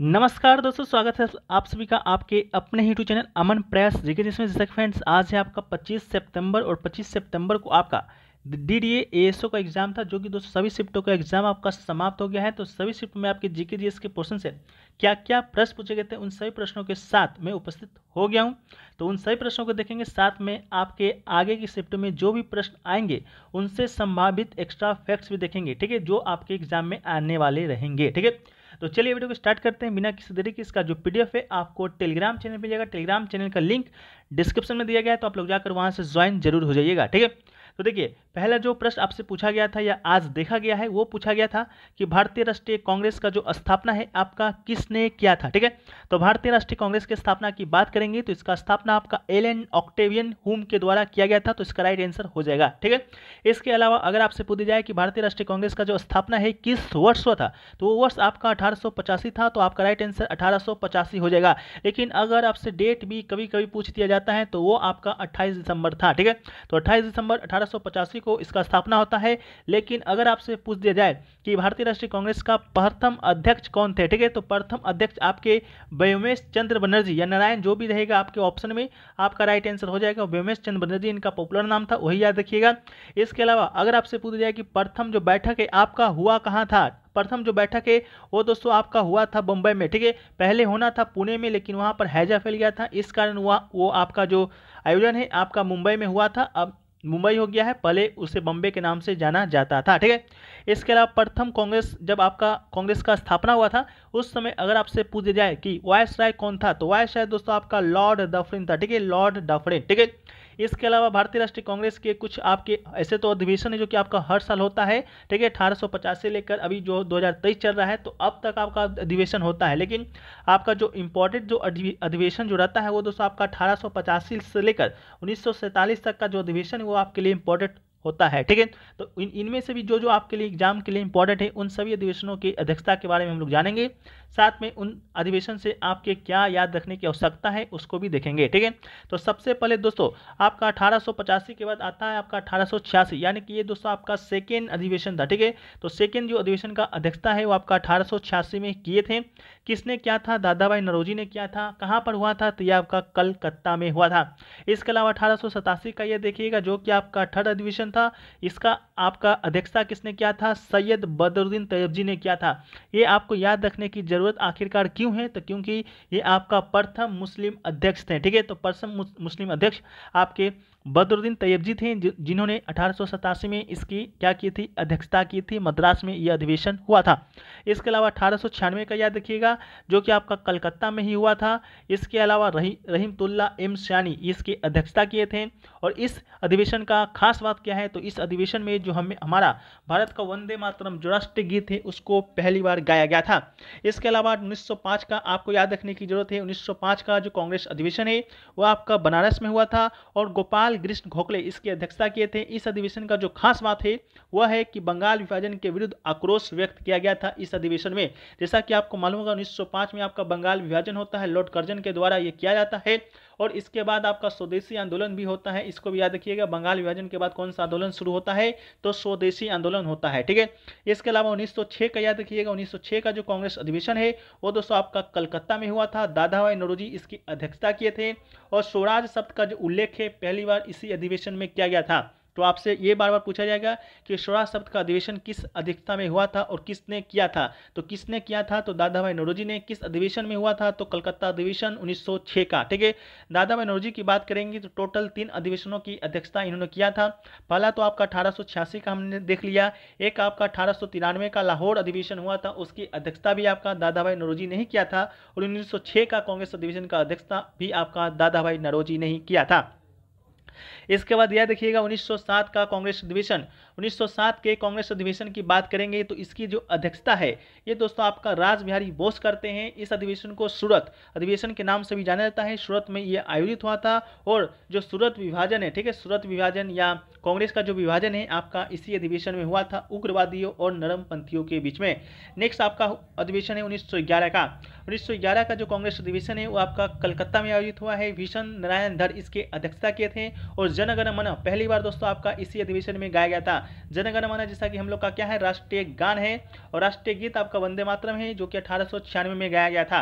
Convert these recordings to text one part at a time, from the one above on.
नमस्कार दोस्तों स्वागत है आप सभी का आपके अपने यूट्यूब चैनल अमन प्रयास जिके जिसमें जैसे फ्रेंड्स आज है आपका 25 सितंबर और 25 सितंबर को आपका डी डी का एग्जाम था जो कि दोस्तों सभी शिफ्टों का एग्जाम आपका समाप्त हो गया है तो सभी शिफ्ट में आपके जीके जीएस के पोर्सन से क्या क्या प्रश्न पूछे गए थे उन सभी प्रश्नों के साथ मैं उपस्थित हो गया हूं तो उन सभी प्रश्नों को देखेंगे साथ में आपके आगे की शिफ्ट में जो भी प्रश्न आएंगे उनसे संभावित एक्स्ट्रा फैक्ट्स भी देखेंगे ठीक है जो आपके एग्जाम में आने वाले रहेंगे ठीक है तो चलिए वीडियो को स्टार्ट करते हैं बिना किसी तरीके इसका जो पीडीएफ है आपको टेलीग्राम चैनल मिल जाएगा टेलीग्राम चैनल का लिंक डिस्क्रिप्शन में दिया गया है तो आप लोग जाकर वहाँ से ज्वाइन जरूर हो जाइएगा ठीक है तो देखिए पहला जो प्रश्न आपसे पूछा गया था या आज देखा गया है वो पूछा गया था कि भारतीय राष्ट्रीय कांग्रेस का जो स्थापना है आपका किसने किया था ठीक है तो भारतीय राष्ट्रीय कांग्रेस की स्थापना की बात करेंगे तो इसका स्थापना आपका एल एन ऑक्टेवियन हुम के द्वारा किया गया था तो इसका राइट आंसर हो जाएगा ठीक है इसके अलावा अगर आपसे पूछी जाए कि भारतीय राष्ट्रीय कांग्रेस का जो स्थापना है किस वर्ष हुआ था तो वो वर्ष आपका अठारह था तो आपका राइट आंसर अठारह हो जाएगा लेकिन अगर आपसे डेट भी कभी कभी पूछ दिया जाता है तो वो आपका अट्ठाईस दिसंबर था ठीक है तो अट्ठाईस दिसंबर अठारह को को इसका स्थापना होता है लेकिन अगर आपसे पूछ दिया जाए कि भारतीय राष्ट्रीय कांग्रेस का प्रथम अध्यक्ष कौन थे ठीक है तो प्रथम अध्यक्ष आपके व्योमेश चंद्र बनर्जी या नारायण जो भी रहेगा आपके ऑप्शन में आपका राइट आंसर हो जाएगा व्योमेश चंद्र बनर्जी इनका पॉपुलर नाम था वही याद रखिएगा इसके अलावा अगर आपसे पूछ जाए कि प्रथम जो बैठक है आपका हुआ कहाँ था प्रथम जो बैठक है वो दोस्तों आपका हुआ था बम्बई में ठीक है पहले होना था पुणे में लेकिन वहाँ पर हैजा फैल गया था इस कारण वह वो आपका जो आयोजन है आपका मुंबई में हुआ था अब मुंबई हो गया है पहले उसे बम्बे के नाम से जाना जाता था ठीक है इसके अलावा प्रथम कांग्रेस जब आपका कांग्रेस का स्थापना हुआ था उस समय अगर आपसे पूछा जाए कि वायस राय कौन था तो वायस राय दोस्तों आपका लॉर्ड डफरिन था ठीक है लॉर्ड डफरिन ठीक है इसके अलावा भारतीय राष्ट्रीय कांग्रेस के कुछ आपके ऐसे तो अधिवेशन है जो कि आपका हर साल होता है ठीक है अठारह से लेकर अभी जो 2023 चल रहा है तो अब तक आपका अधिवेशन होता है लेकिन आपका जो इम्पोर्टेंट जो अधिवेशन जो रहता है वो दोस्तों आपका अठारह से लेकर उन्नीस तक का जो अधिवेशन है वो आपके लिए इम्पोर्टेंट होता है ठीक है तो इन इनमें से भी जो जो आपके लिए एग्जाम के लिए इंपॉर्टेंट है उन सभी अधिवेशनों की अध्यक्षता के बारे में हम लोग जानेंगे साथ में उन अधिवेशन से आपके क्या याद रखने की आवश्यकता है उसको भी देखेंगे ठीक है तो सबसे पहले दोस्तों आपका अठारह के बाद आता है आपका अठारह यानी कि ये दोस्तों आपका सेकेंड अधिवेशन था ठीक है तो सेकेंड जो अधिवेशन का अध्यक्षता है वो आपका अठारह में किए थे किसने क्या था दादा भाई नरोजी ने किया था कहाँ पर हुआ था तो ये आपका कलकत्ता में हुआ था इसके अलावा अठारह का यह देखिएगा जो कि आपका थर्ड अधिवेशन था इसका आपका अध्यक्षता किसने किया था सैयद बदरुद्दीन तैयब जी ने किया था ये आपको याद रखने की जरूरत ज़रूरत आखिरकार क्यों है तो क्योंकि ये आपका प्रथम मुस्लिम अध्यक्ष थे ठीक है तो प्रथम मुस्लिम अध्यक्ष आपके बदरुद्दीन तैयब जी थे जिन्होंने अठारह में इसकी क्या की थी अध्यक्षता की थी मद्रास में यह अधिवेशन हुआ था इसके अलावा अठारह का याद रखिएगा जो कि आपका कलकत्ता में ही हुआ था इसके अलावा रही रहीमतुल्ला एम सयानी इसकी अध्यक्षता किए थे और इस अधिवेशन का खास बात क्या है तो इस अधिवेशन में जो हम हमारा भारत का वंदे मातरम जो राष्ट्रीय गीत है उसको पहली बार गाया गया था इसके अलावा उन्नीस का आपको याद रखने की जरूरत है उन्नीस का जो कांग्रेस अधिवेशन है वह आपका बनारस में हुआ था और गोपाल बंगाल ग्रीष्म घोखले इसकी अध्यक्षता किए थे इस अधिवेशन का जो खास बात है वह है कि बंगाल विभाजन के विरुद्ध आक्रोश व्यक्त किया गया था इस अधिवेशन में जैसा कि आपको मालूम होगा 1905 में आपका बंगाल विभाजन होता है लॉर्ड कर्जन के द्वारा यह किया जाता है और इसके बाद आपका स्वदेशी आंदोलन भी होता है इसको भी याद रखिएगा बंगाल विभाजन के बाद कौन सा आंदोलन शुरू होता है तो स्वदेशी आंदोलन होता है ठीक है इसके अलावा 1906 का याद रखिएगा 1906 का जो कांग्रेस अधिवेशन है वो दोस्तों आपका कलकत्ता में हुआ था दादा भाई नरोजी इसकी अध्यक्षता किए थे और स्वराज शब्द का जो उल्लेख है पहली बार इसी अधिवेशन में किया गया था तो आपसे ये बार बार पूछा जाएगा कि स्वराज शब्द का अधिवेशन किस अध्यक्षता में हुआ था और किसने किया था तो किसने किया था तो दादा भाई नौरोजी ने किस अधिवेशन में हुआ था तो कलकत्ता अधिवेशन 1906 का ठीक है दादा भाई नौरोजी की बात करेंगे तो टोटल तीन अधिवेशनों की अध्यक्षता इन्होंने किया था पहला तो आपका अठारह का हमने देख लिया एक आपका अठारह का लाहौर अधिवेशन हुआ था उसकी अध्यक्षता भी आपका दादा भाई नरोजी ने ही किया था और उन्नीस का कांग्रेस अधिवेशन का अध्यक्षता भी आपका दादा भाई नरोजी ने ही किया था इसके बाद यह देखिएगा 1907 का कांग्रेस अधिवेशन 1907 के कांग्रेस अधिवेशन की बात करेंगे तो इसकी जो अध्यक्षता है ये दोस्तों आपका राज बिहारी बोस करते हैं इस अधिवेशन को सूरत अधिवेशन के नाम से भी जाना जाता है सूरत में ये आयोजित हुआ था और जो सूरत विभाजन है ठीक है सूरत विभाजन या कांग्रेस का जो विभाजन है आपका इसी अधिवेशन में हुआ था उग्रवादियों और पंथियों के बीच में नेक्स्ट आपका अधिवेशन है उन्नीस का उन्नीस का जो कांग्रेस अधिवेशन है वो आपका कलकत्ता में आयोजित हुआ है भीषण नारायण धर इसके अध्यक्षता किए थे और जनगण मन पहली बार दोस्तों आपका इसी अधिवेशन में गाया गया था जनगण मन जैसा कि हम लोग का क्या है राष्ट्रीय गान है और राष्ट्रीय गीत आपका वंदे मातरम है जो कि अठारह में गाया गया था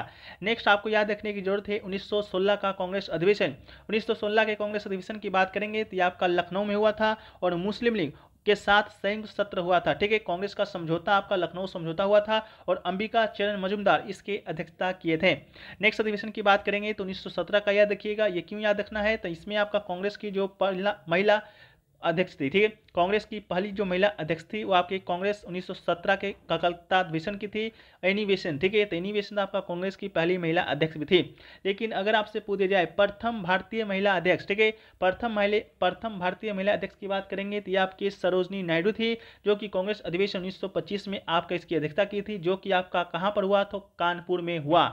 नेक्स्ट आपको याद रखने की जरूरत है 1916 का कांग्रेस अधिवेशन 1916 के कांग्रेस अधिवेशन की बात करेंगे तो ये आपका लखनऊ में हुआ था और मुस्लिम लीग के साथ संयुक्त सत्र हुआ था ठीक है कांग्रेस का समझौता आपका लखनऊ समझौता हुआ था और अंबिका चरण मजुमदार इसके अध्यक्षता किए थे नेक्स्ट अधिवेशन की बात करेंगे तो उन्नीस का याद रखिएगा ये क्यों याद रखना है तो इसमें आपका कांग्रेस की जो महिला अध्यक्ष थी ठीक है कांग्रेस की पहली जो महिला अध्यक्ष थी वो आपकी कांग्रेस 1917 के कलकत्ता अधिवेशन की थी एनिवेशन ठीक है तो एनिवेशन आपका कांग्रेस की पहली महिला अध्यक्ष भी थी लेकिन अगर आपसे पूछ दिया जाए प्रथम भारतीय महिला अध्यक्ष ठीक है प्रथम महिला प्रथम भारतीय महिला अध्यक्ष की बात करेंगे तो ये आपकी सरोजनी नायडू थी जो कि कांग्रेस अधिवेशन उन्नीस में आपका इसकी अध्यक्षता की थी जो कि आपका कहाँ पर हुआ तो कानपुर में हुआ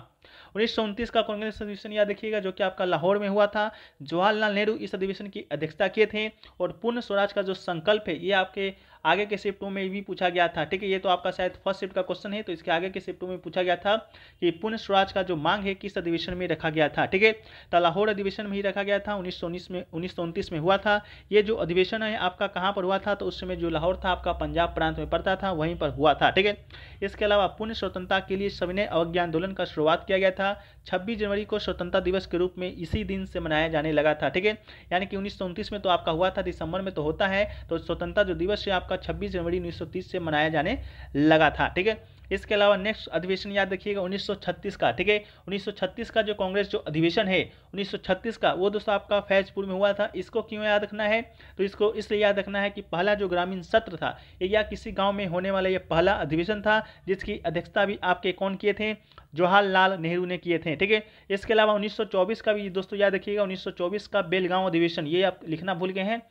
उन्नीस का कांग्रेस अधिवेशन याद रखिएगा जो कि आपका लाहौर में हुआ था जवाहरलाल नेहरू इस अधिवेशन की अध्यक्षता किए थे और पूर्ण स्वराज का जो संकल्प है ये आपके आगे के शिफ्टों में भी पूछा गया था ठीक है ये तो आपका शायद फर्स्ट शिफ्ट का क्वेश्चन है तो इसके आगे के शिफ्टों में पूछा गया था कि पूर्ण स्वराज का जो मांग है किस अधिवेशन में रखा गया था ठीक है तो लाहौर अधिवेशन में ही रखा गया था उन्नीस में उन्नीस में हुआ था ये जो अधिवेशन है आपका कहाँ पर हुआ था तो उस समय जो लाहौर था आपका पंजाब प्रांत में पड़ता था वहीं पर हुआ था ठीक है इसके अलावा पूर्ण स्वतंत्रता के लिए सविनय अवज्ञा आंदोलन का शुरुआत किया गया था छब्बीस जनवरी को स्वतंत्रता दिवस के रूप में इसी दिन से मनाया जाने लगा था ठीक है यानी कि उन्नीस में तो आपका हुआ था दिसंबर में तो होता है तो स्वतंत्रता जो दिवस है आपका आपका 26 जनवरी 1930 से मनाया जाने लगा था ठीक है इसके अलावा नेक्स्ट अधिवेशन याद रखिएगा 1936 का ठीक है 1936 का जो कांग्रेस जो अधिवेशन है 1936 का वो दोस्तों आपका फैजपुर में हुआ था इसको क्यों याद रखना है तो इसको इसलिए याद रखना है कि पहला जो ग्रामीण सत्र था या किसी गांव में होने वाला ये पहला अधिवेशन था जिसकी अध्यक्षता भी आपके कौन किए थे जवाहरलाल नेहरू ने किए थे ठीक है इसके अलावा 1924 का भी दोस्तों याद रखिएगा 1924 का बेलगांव अधिवेशन ये आप लिखना भूल गए हैं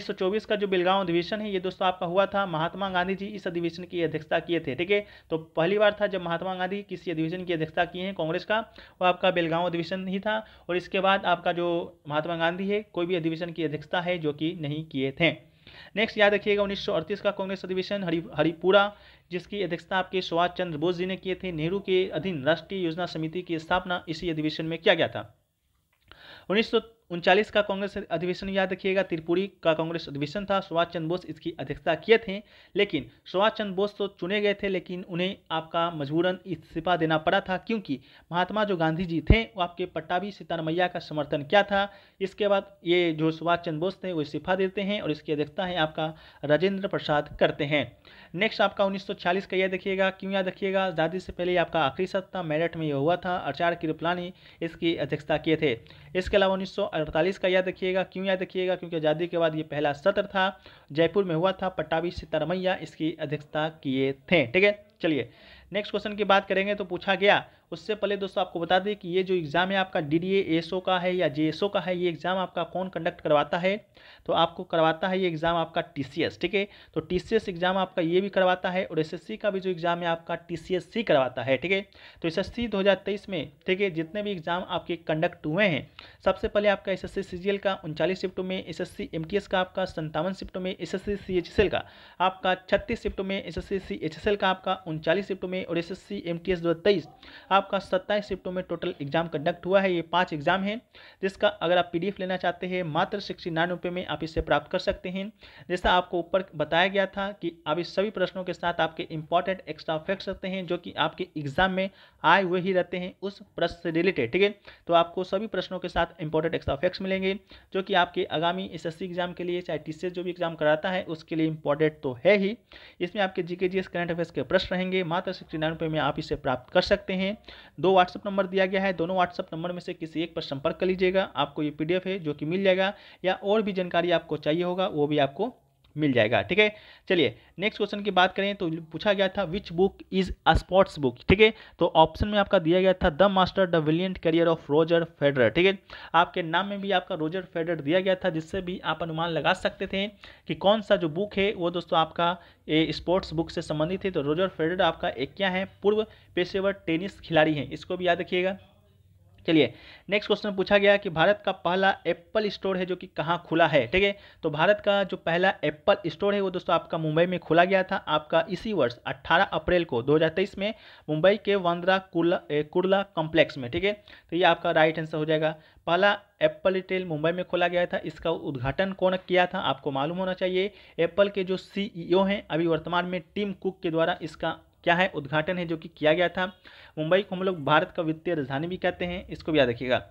1924 का जो बेलगांव अधिवेशन है ये दोस्तों आपका हुआ था महात्मा गांधी जी इस अधिवेशन की अध्यक्षता किए थे ठीक है तो पहली बार था जब महात्मा गांधी किसी अधिवेशन की अध्यक्षता किए हैं कांग्रेस का वो आपका बेलगांव अधिवेशन ही था और इसके बाद आपका जो महात्मा गांधी है कोई भी अधिवेशन की अध्यक्षता है जो कि नहीं किए थे नेक्स्ट याद रखिएगा 1938 का कांग्रेस अधिवेशन हरि हरिपुरा जिसकी अध्यक्षता आपके सुभाष चंद्र बोस जी ने किए थे नेहरू के अधीन राष्ट्रीय योजना समिति की स्थापना इसी अधिवेशन में किया गया था उन्नीस उनचालीस का कांग्रेस अधिवेशन याद रखिएगा त्रिपुरी का कांग्रेस अधिवेशन था सुभाष चंद्र बोस इसकी अध्यक्षता किए थे लेकिन सुभाष चंद्र बोस तो चुने गए थे लेकिन उन्हें आपका मजबूरन इस्तीफा देना पड़ा था क्योंकि महात्मा जो गांधी जी थे वो आपके पट्टाभी सीतारमैया का समर्थन क्या था इसके बाद ये जो सुभाष चंद्र बोस थे वो इस्तीफा देते हैं और इसकी अध्यक्षता है आपका राजेंद्र प्रसाद करते हैं नेक्स्ट आपका उन्नीस का यह देखिएगा क्यों याद रखिएगा आज़ादी से पहले आपका आखिरी सत्ता मेरठ में यह हुआ था आचार्य कृपलानी इसकी अध्यक्षता किए थे इसके अलावा उन्नीस अड़तालीस का याद रखिएगा क्यों याद रखिएगा क्योंकि आज़ादी के बाद ये पहला सत्र था जयपुर में हुआ था पट्टावी सीतारमैया इसकी अध्यक्षता किए थे ठीक है चलिए नेक्स्ट क्वेश्चन की बात करेंगे तो पूछा गया उससे पहले दोस्तों आपको बता दें कि ये जो एग्ज़ाम है आपका डी डी का है या जे का है ये एग्ज़ाम आपका कौन कंडक्ट करवाता है तो आपको करवाता है ये एग्ज़ाम आपका टी ठीक है तो टी एग्ज़ाम आपका ये भी करवाता है और एस का भी जो एग्ज़ाम है आपका टी करवाता है ठीक है तो एस एस में ठीक है जितने भी एग्ज़ाम आपके कंडक्ट हुए हैं सबसे पहले आपका एस एस का उनचालीस शिफ्टों में एस एस सी का आपका संतावन शिफ्टों में एस एस सी का आपका छत्तीस शिफ्टों में एस एस सी का आपका उनचालीस शिफ्टों में और एस एस सी एम आपका आपका सत्ताईस शिफ्टों में टोटल एग्जाम कंडक्ट हुआ है ये पांच एग्जाम हैं जिसका अगर आप पीडीएफ लेना चाहते हैं मात्र सिक्सटी नाइन रुपये में आप इसे प्राप्त कर सकते हैं जैसा आपको ऊपर बताया गया था कि आप इस सभी प्रश्नों के साथ आपके इंपॉर्टेंट एक्स्ट्रा फैक्ट्स रखते हैं जो कि आपके एग्जाम में आए हुए ही रहते हैं उस प्रश्न से रिलेटेड ठीक है तो आपको सभी प्रश्नों के साथ इंपॉर्टेंट एक्स्ट्रा फैक्ट्स मिलेंगे जो कि आपके आगामी एस एग्जाम के लिए चाहे टी जो भी एग्जाम कराता है उसके लिए इंपॉर्टेंट तो है ही इसमें आपके जी के करंट अफेयर्स के प्रश्न रहेंगे मात्र सिक्सटी नाइन में आप इसे प्राप्त कर सकते हैं दो व्हाट्सअप नंबर दिया गया है दोनों व्हाट्सअप नंबर में से किसी एक पर संपर्क कर लीजिएगा आपको ये पीडीएफ है जो कि मिल जाएगा या और भी जानकारी आपको चाहिए होगा वो भी आपको मिल जाएगा ठीक है चलिए नेक्स्ट क्वेश्चन की बात करें तो पूछा गया था which book is a sports book ठीक है तो ऑप्शन में आपका दिया गया था the master the brilliant career of Roger Federer ठीक है आपके नाम में भी आपका रोजर फेडरर दिया गया था जिससे भी आप अनुमान लगा सकते थे कि कौन सा जो बुक है वो दोस्तों आपका स्पोर्ट्स बुक से संबंधित है तो रोजर फेडर आपका एक क्या है पूर्व पेशेवर टेनिस खिलाड़ी हैं इसको भी याद रखिएगा चलिए नेक्स्ट क्वेश्चन पूछा गया कि भारत का पहला एप्पल स्टोर है जो कि कहाँ खुला है ठीक है तो भारत का जो पहला एप्पल स्टोर है वो दोस्तों आपका मुंबई में खुला गया था आपका इसी वर्ष 18 अप्रैल को 2023 में मुंबई के वांद्रा कुर्ला कुर्ला कॉम्प्लेक्स में ठीक है तो ये आपका राइट आंसर हो जाएगा पहला एप्पल रिटेल मुंबई में खोला गया था इसका उद्घाटन कौन किया था आपको मालूम होना चाहिए एप्पल के जो सीईओ e हैं अभी वर्तमान में टीम कुक के द्वारा इसका क्या है उद्घाटन है जो कि किया गया था मुंबई को हम लोग भारत का वित्तीय राजधानी भी कहते हैं इसको भी याद रखिएगा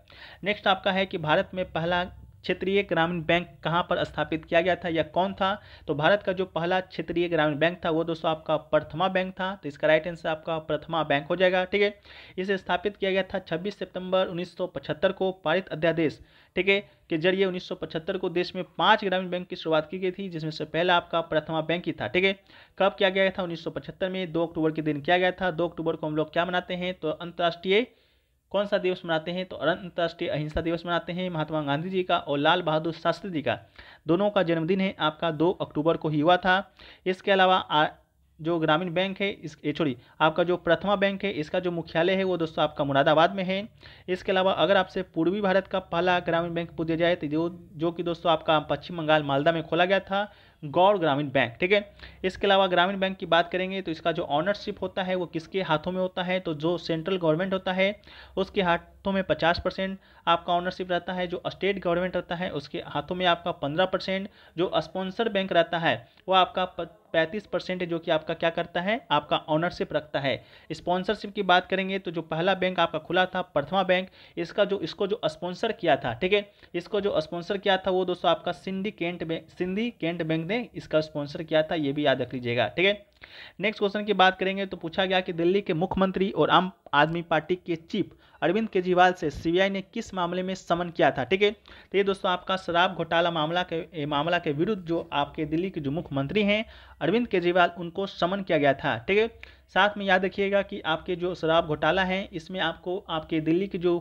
नेक्स्ट आपका है कि भारत में पहला क्षेत्रीय ग्रामीण बैंक कहाँ पर स्थापित किया गया था या कौन था तो भारत का जो पहला क्षेत्रीय ग्रामीण बैंक था वो दोस्तों आपका प्रथमा बैंक था तो इसका राइट आंसर आपका प्रथमा बैंक हो जाएगा ठीक है इसे स्थापित किया गया था 26 सितंबर 1975 को पारित अध्यादेश ठीक है के जरिए 1975 को देश में पांच ग्रामीण बैंक की शुरुआत की गई थी जिसमें से पहला आपका प्रथमा बैंक ही था ठीक है कब किया गया था 1975 में दो अक्टूबर के दिन किया गया था दो अक्टूबर को हम लोग क्या मनाते हैं तो अंतर्राष्ट्रीय कौन सा दिवस मनाते हैं तो अंतर्राष्ट्रीय अहिंसा दिवस मनाते हैं महात्मा गांधी जी का और लाल बहादुर शास्त्री जी का दोनों का जन्मदिन है आपका दो अक्टूबर को ही हुआ था इसके अलावा जो ग्रामीण बैंक है इस छोड़ी आपका जो प्रथमा बैंक है इसका जो मुख्यालय है वो दोस्तों आपका मुरादाबाद में है इसके अलावा अगर आपसे पूर्वी भारत का पहला ग्रामीण बैंक पूछा जाए तो जो जो कि दोस्तों आपका पश्चिम बंगाल मालदा में खोला गया था गौर ग्रामीण बैंक ठीक है इसके अलावा ग्रामीण बैंक की बात करेंगे तो इसका जो ऑनरशिप होता है वो किसके हाथों में होता है तो जो सेंट्रल गवर्नमेंट होता है उसके हाथों में पचास परसेंट आपका ऑनरशिप रहता है जो स्टेट गवर्नमेंट रहता है उसके हाथों में आपका पंद्रह परसेंट जो स्पॉन्सर बैंक रहता है वो आपका पैंतीस परसेंट जो कि आपका क्या करता है आपका ऑनरशिप रखता है स्पॉन्सरशिप की बात करेंगे तो जो पहला बैंक आपका खुला था प्रथमा बैंक इसका जो इसको जो स्पॉन्सर किया था ठीक है इसको जो स्पॉन्सर किया था वो दोस्तों आपका सिंडिकेट बैंक कैंट बैंक ने इसका स्पॉन्सर किया था ये भी याद रख लीजिएगा ठीक है नेक्स्ट क्वेश्चन की बात करेंगे तो पूछा गया कि दिल्ली के मुख्यमंत्री और आम आदमी पार्टी के चीफ अरविंद केजरीवाल से सीबीआई ने किस मामले में समन किया था ठीक है तो ये दोस्तों आपका शराब घोटाला मामला के मामला के विरुद्ध जो आपके दिल्ली के जो मुख्यमंत्री हैं अरविंद केजरीवाल उनको समन किया गया था ठीक है साथ में याद रखिएगा कि आपके जो शराब घोटाला है इसमें आपको आपके दिल्ली के जो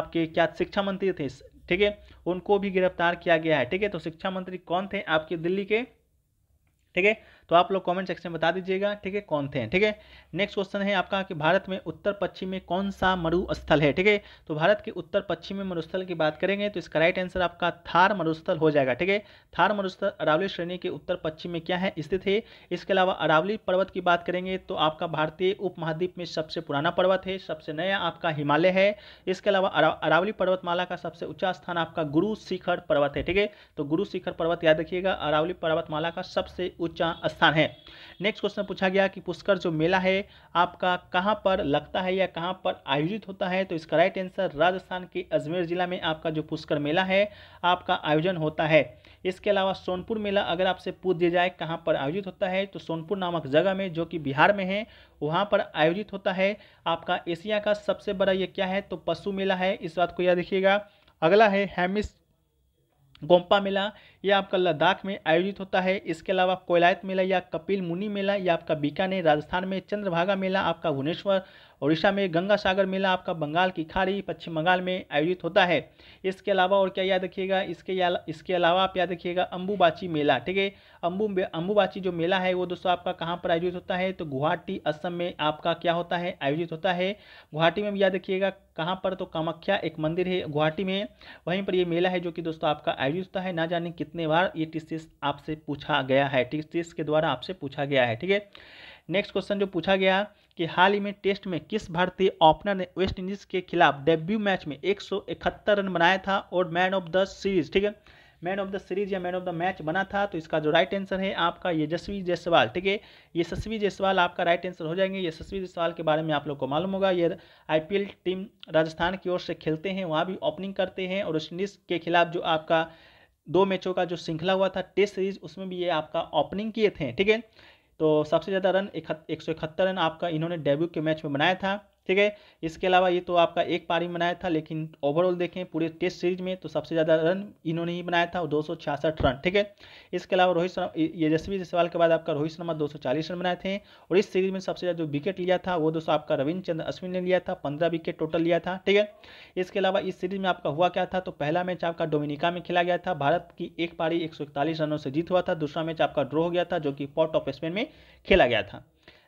आपके क्या शिक्षा मंत्री थे ठीक है उनको भी गिरफ्तार किया गया है ठीक है तो शिक्षा मंत्री कौन थे आपके दिल्ली के ठीक है तो आप लोग कमेंट सेक्शन में बता दीजिएगा ठीक है कौन थे ठीक है नेक्स्ट क्वेश्चन है आपका कि भारत में उत्तर पश्चिम में कौन सा मरुस्थल है ठीक है तो भारत के उत्तर पश्चिम में मरुस्थल की बात करेंगे तो इसका राइट आंसर आपका थार मरुस्थल हो जाएगा ठीक है थार मरुस्थल अरावली श्रेणी के उत्तर पश्चिम में क्या है स्थित है इसके अलावा अरावली पर्वत की बात करेंगे तो आपका भारतीय उप में सबसे पुराना पर्वत है सबसे नया आपका हिमालय है इसके अलावा अरावली पर्वतमाला का सबसे ऊंचा स्थान आपका गुरु शिखर पर्वत है ठीक है तो गुरु शिखर पर्वत याद रखिएगा अरावली पर्वतमाला का सबसे ऊंचा स्थान है नेक्स्ट क्वेश्चन पूछा गया कि पुष्कर जो मेला है आपका कहाँ पर लगता है या कहाँ पर आयोजित होता है तो इसका राइट आंसर राजस्थान के अजमेर जिला में आपका जो पुष्कर मेला है आपका आयोजन होता है इसके अलावा सोनपुर मेला अगर आपसे पूछ दिया जाए कहाँ पर आयोजित होता है तो सोनपुर नामक जगह में जो कि बिहार में है वहाँ पर आयोजित होता है आपका एशिया का सबसे बड़ा ये क्या है तो पशु मेला है इस बात को याद रखिएगा अगला है हैमिस गोम्पा मेला यह आपका लद्दाख में आयोजित होता है इसके अलावा कोयलायत मेला या कपिल मुनि मेला या आपका बीकानेर राजस्थान में चंद्रभागा मेला आपका भुवनेश्वर उड़ीसा में गंगा सागर मेला आपका बंगाल की खाड़ी पश्चिम बंगाल में आयोजित होता है इसके अलावा और क्या याद रखिएगा इसके इसके अलावा आप याद रखिएगा अम्बुबाची मेला ठीक है अम्बू अम्बुबाची जो मेला है वो दोस्तों आपका कहाँ पर आयोजित होता है तो गुवाहाटी असम में आपका क्या होता है आयोजित होता है गुवाहाटी में भी याद रखिएगा कहाँ पर तो कामाख्या एक मंदिर है गुवाहाटी में वहीं पर ये मेला है जो कि दोस्तों आपका आयोजित होता है ना जाने कितने बार ये टीसीएस आपसे पूछा गया है टीसीएस के द्वारा आपसे पूछा गया है ठीक है नेक्स्ट क्वेश्चन जो पूछा गया कि हाल ही में टेस्ट में किस भारतीय ओपनर ने वेस्ट इंडीज़ के खिलाफ डेब्यू मैच में एक रन बनाया था और मैन ऑफ द सीरीज ठीक है मैन ऑफ द सीरीज या मैन ऑफ द मैच बना था तो इसका जो राइट आंसर है आपका यशस्वी जायसवाल ठीक है यशस्वी जायसवाल आपका राइट आंसर हो जाएंगे यशस्वी जायसवाल के बारे में आप लोग को मालूम होगा ये आईपीएल टीम राजस्थान की ओर से खेलते हैं वहाँ भी ओपनिंग करते हैं और वेस्ट इंडीज़ के खिलाफ जो आपका दो मैचों का जो श्रृंखला हुआ था टेस्ट सीरीज उसमें भी ये आपका ओपनिंग किए थे ठीक है तो सबसे ज़्यादा रन एक, सौ इकहत्तर रन आपका इन्होंने डेब्यू के मैच में बनाया था ठीक है इसके अलावा ये तो आपका एक पारी में बनाया था लेकिन ओवरऑल देखें पूरे टेस्ट सीरीज में तो सबसे ज़्यादा रन इन्होंने ही बनाया था दो रन ठीक है इसके अलावा रोहित शर्मा यजस्वी जायसवाल के बाद आपका रोहित शर्मा 240 रन बनाए थे और इस सीरीज में सबसे ज़्यादा जो विकेट लिया था वो दोस्तों आपका चंद्र अश्विन ने लिया था पंद्रह विकेट टोटल लिया था ठीक है इसके अलावा इस सीरीज में आपका हुआ क्या था तो पहला मैच आपका डोमिनिका में खेला गया था भारत की एक पारी एक रनों से जीत हुआ था दूसरा मैच आपका ड्रॉ हो गया था जो कि पॉट ऑफ स्पेन में खेला गया था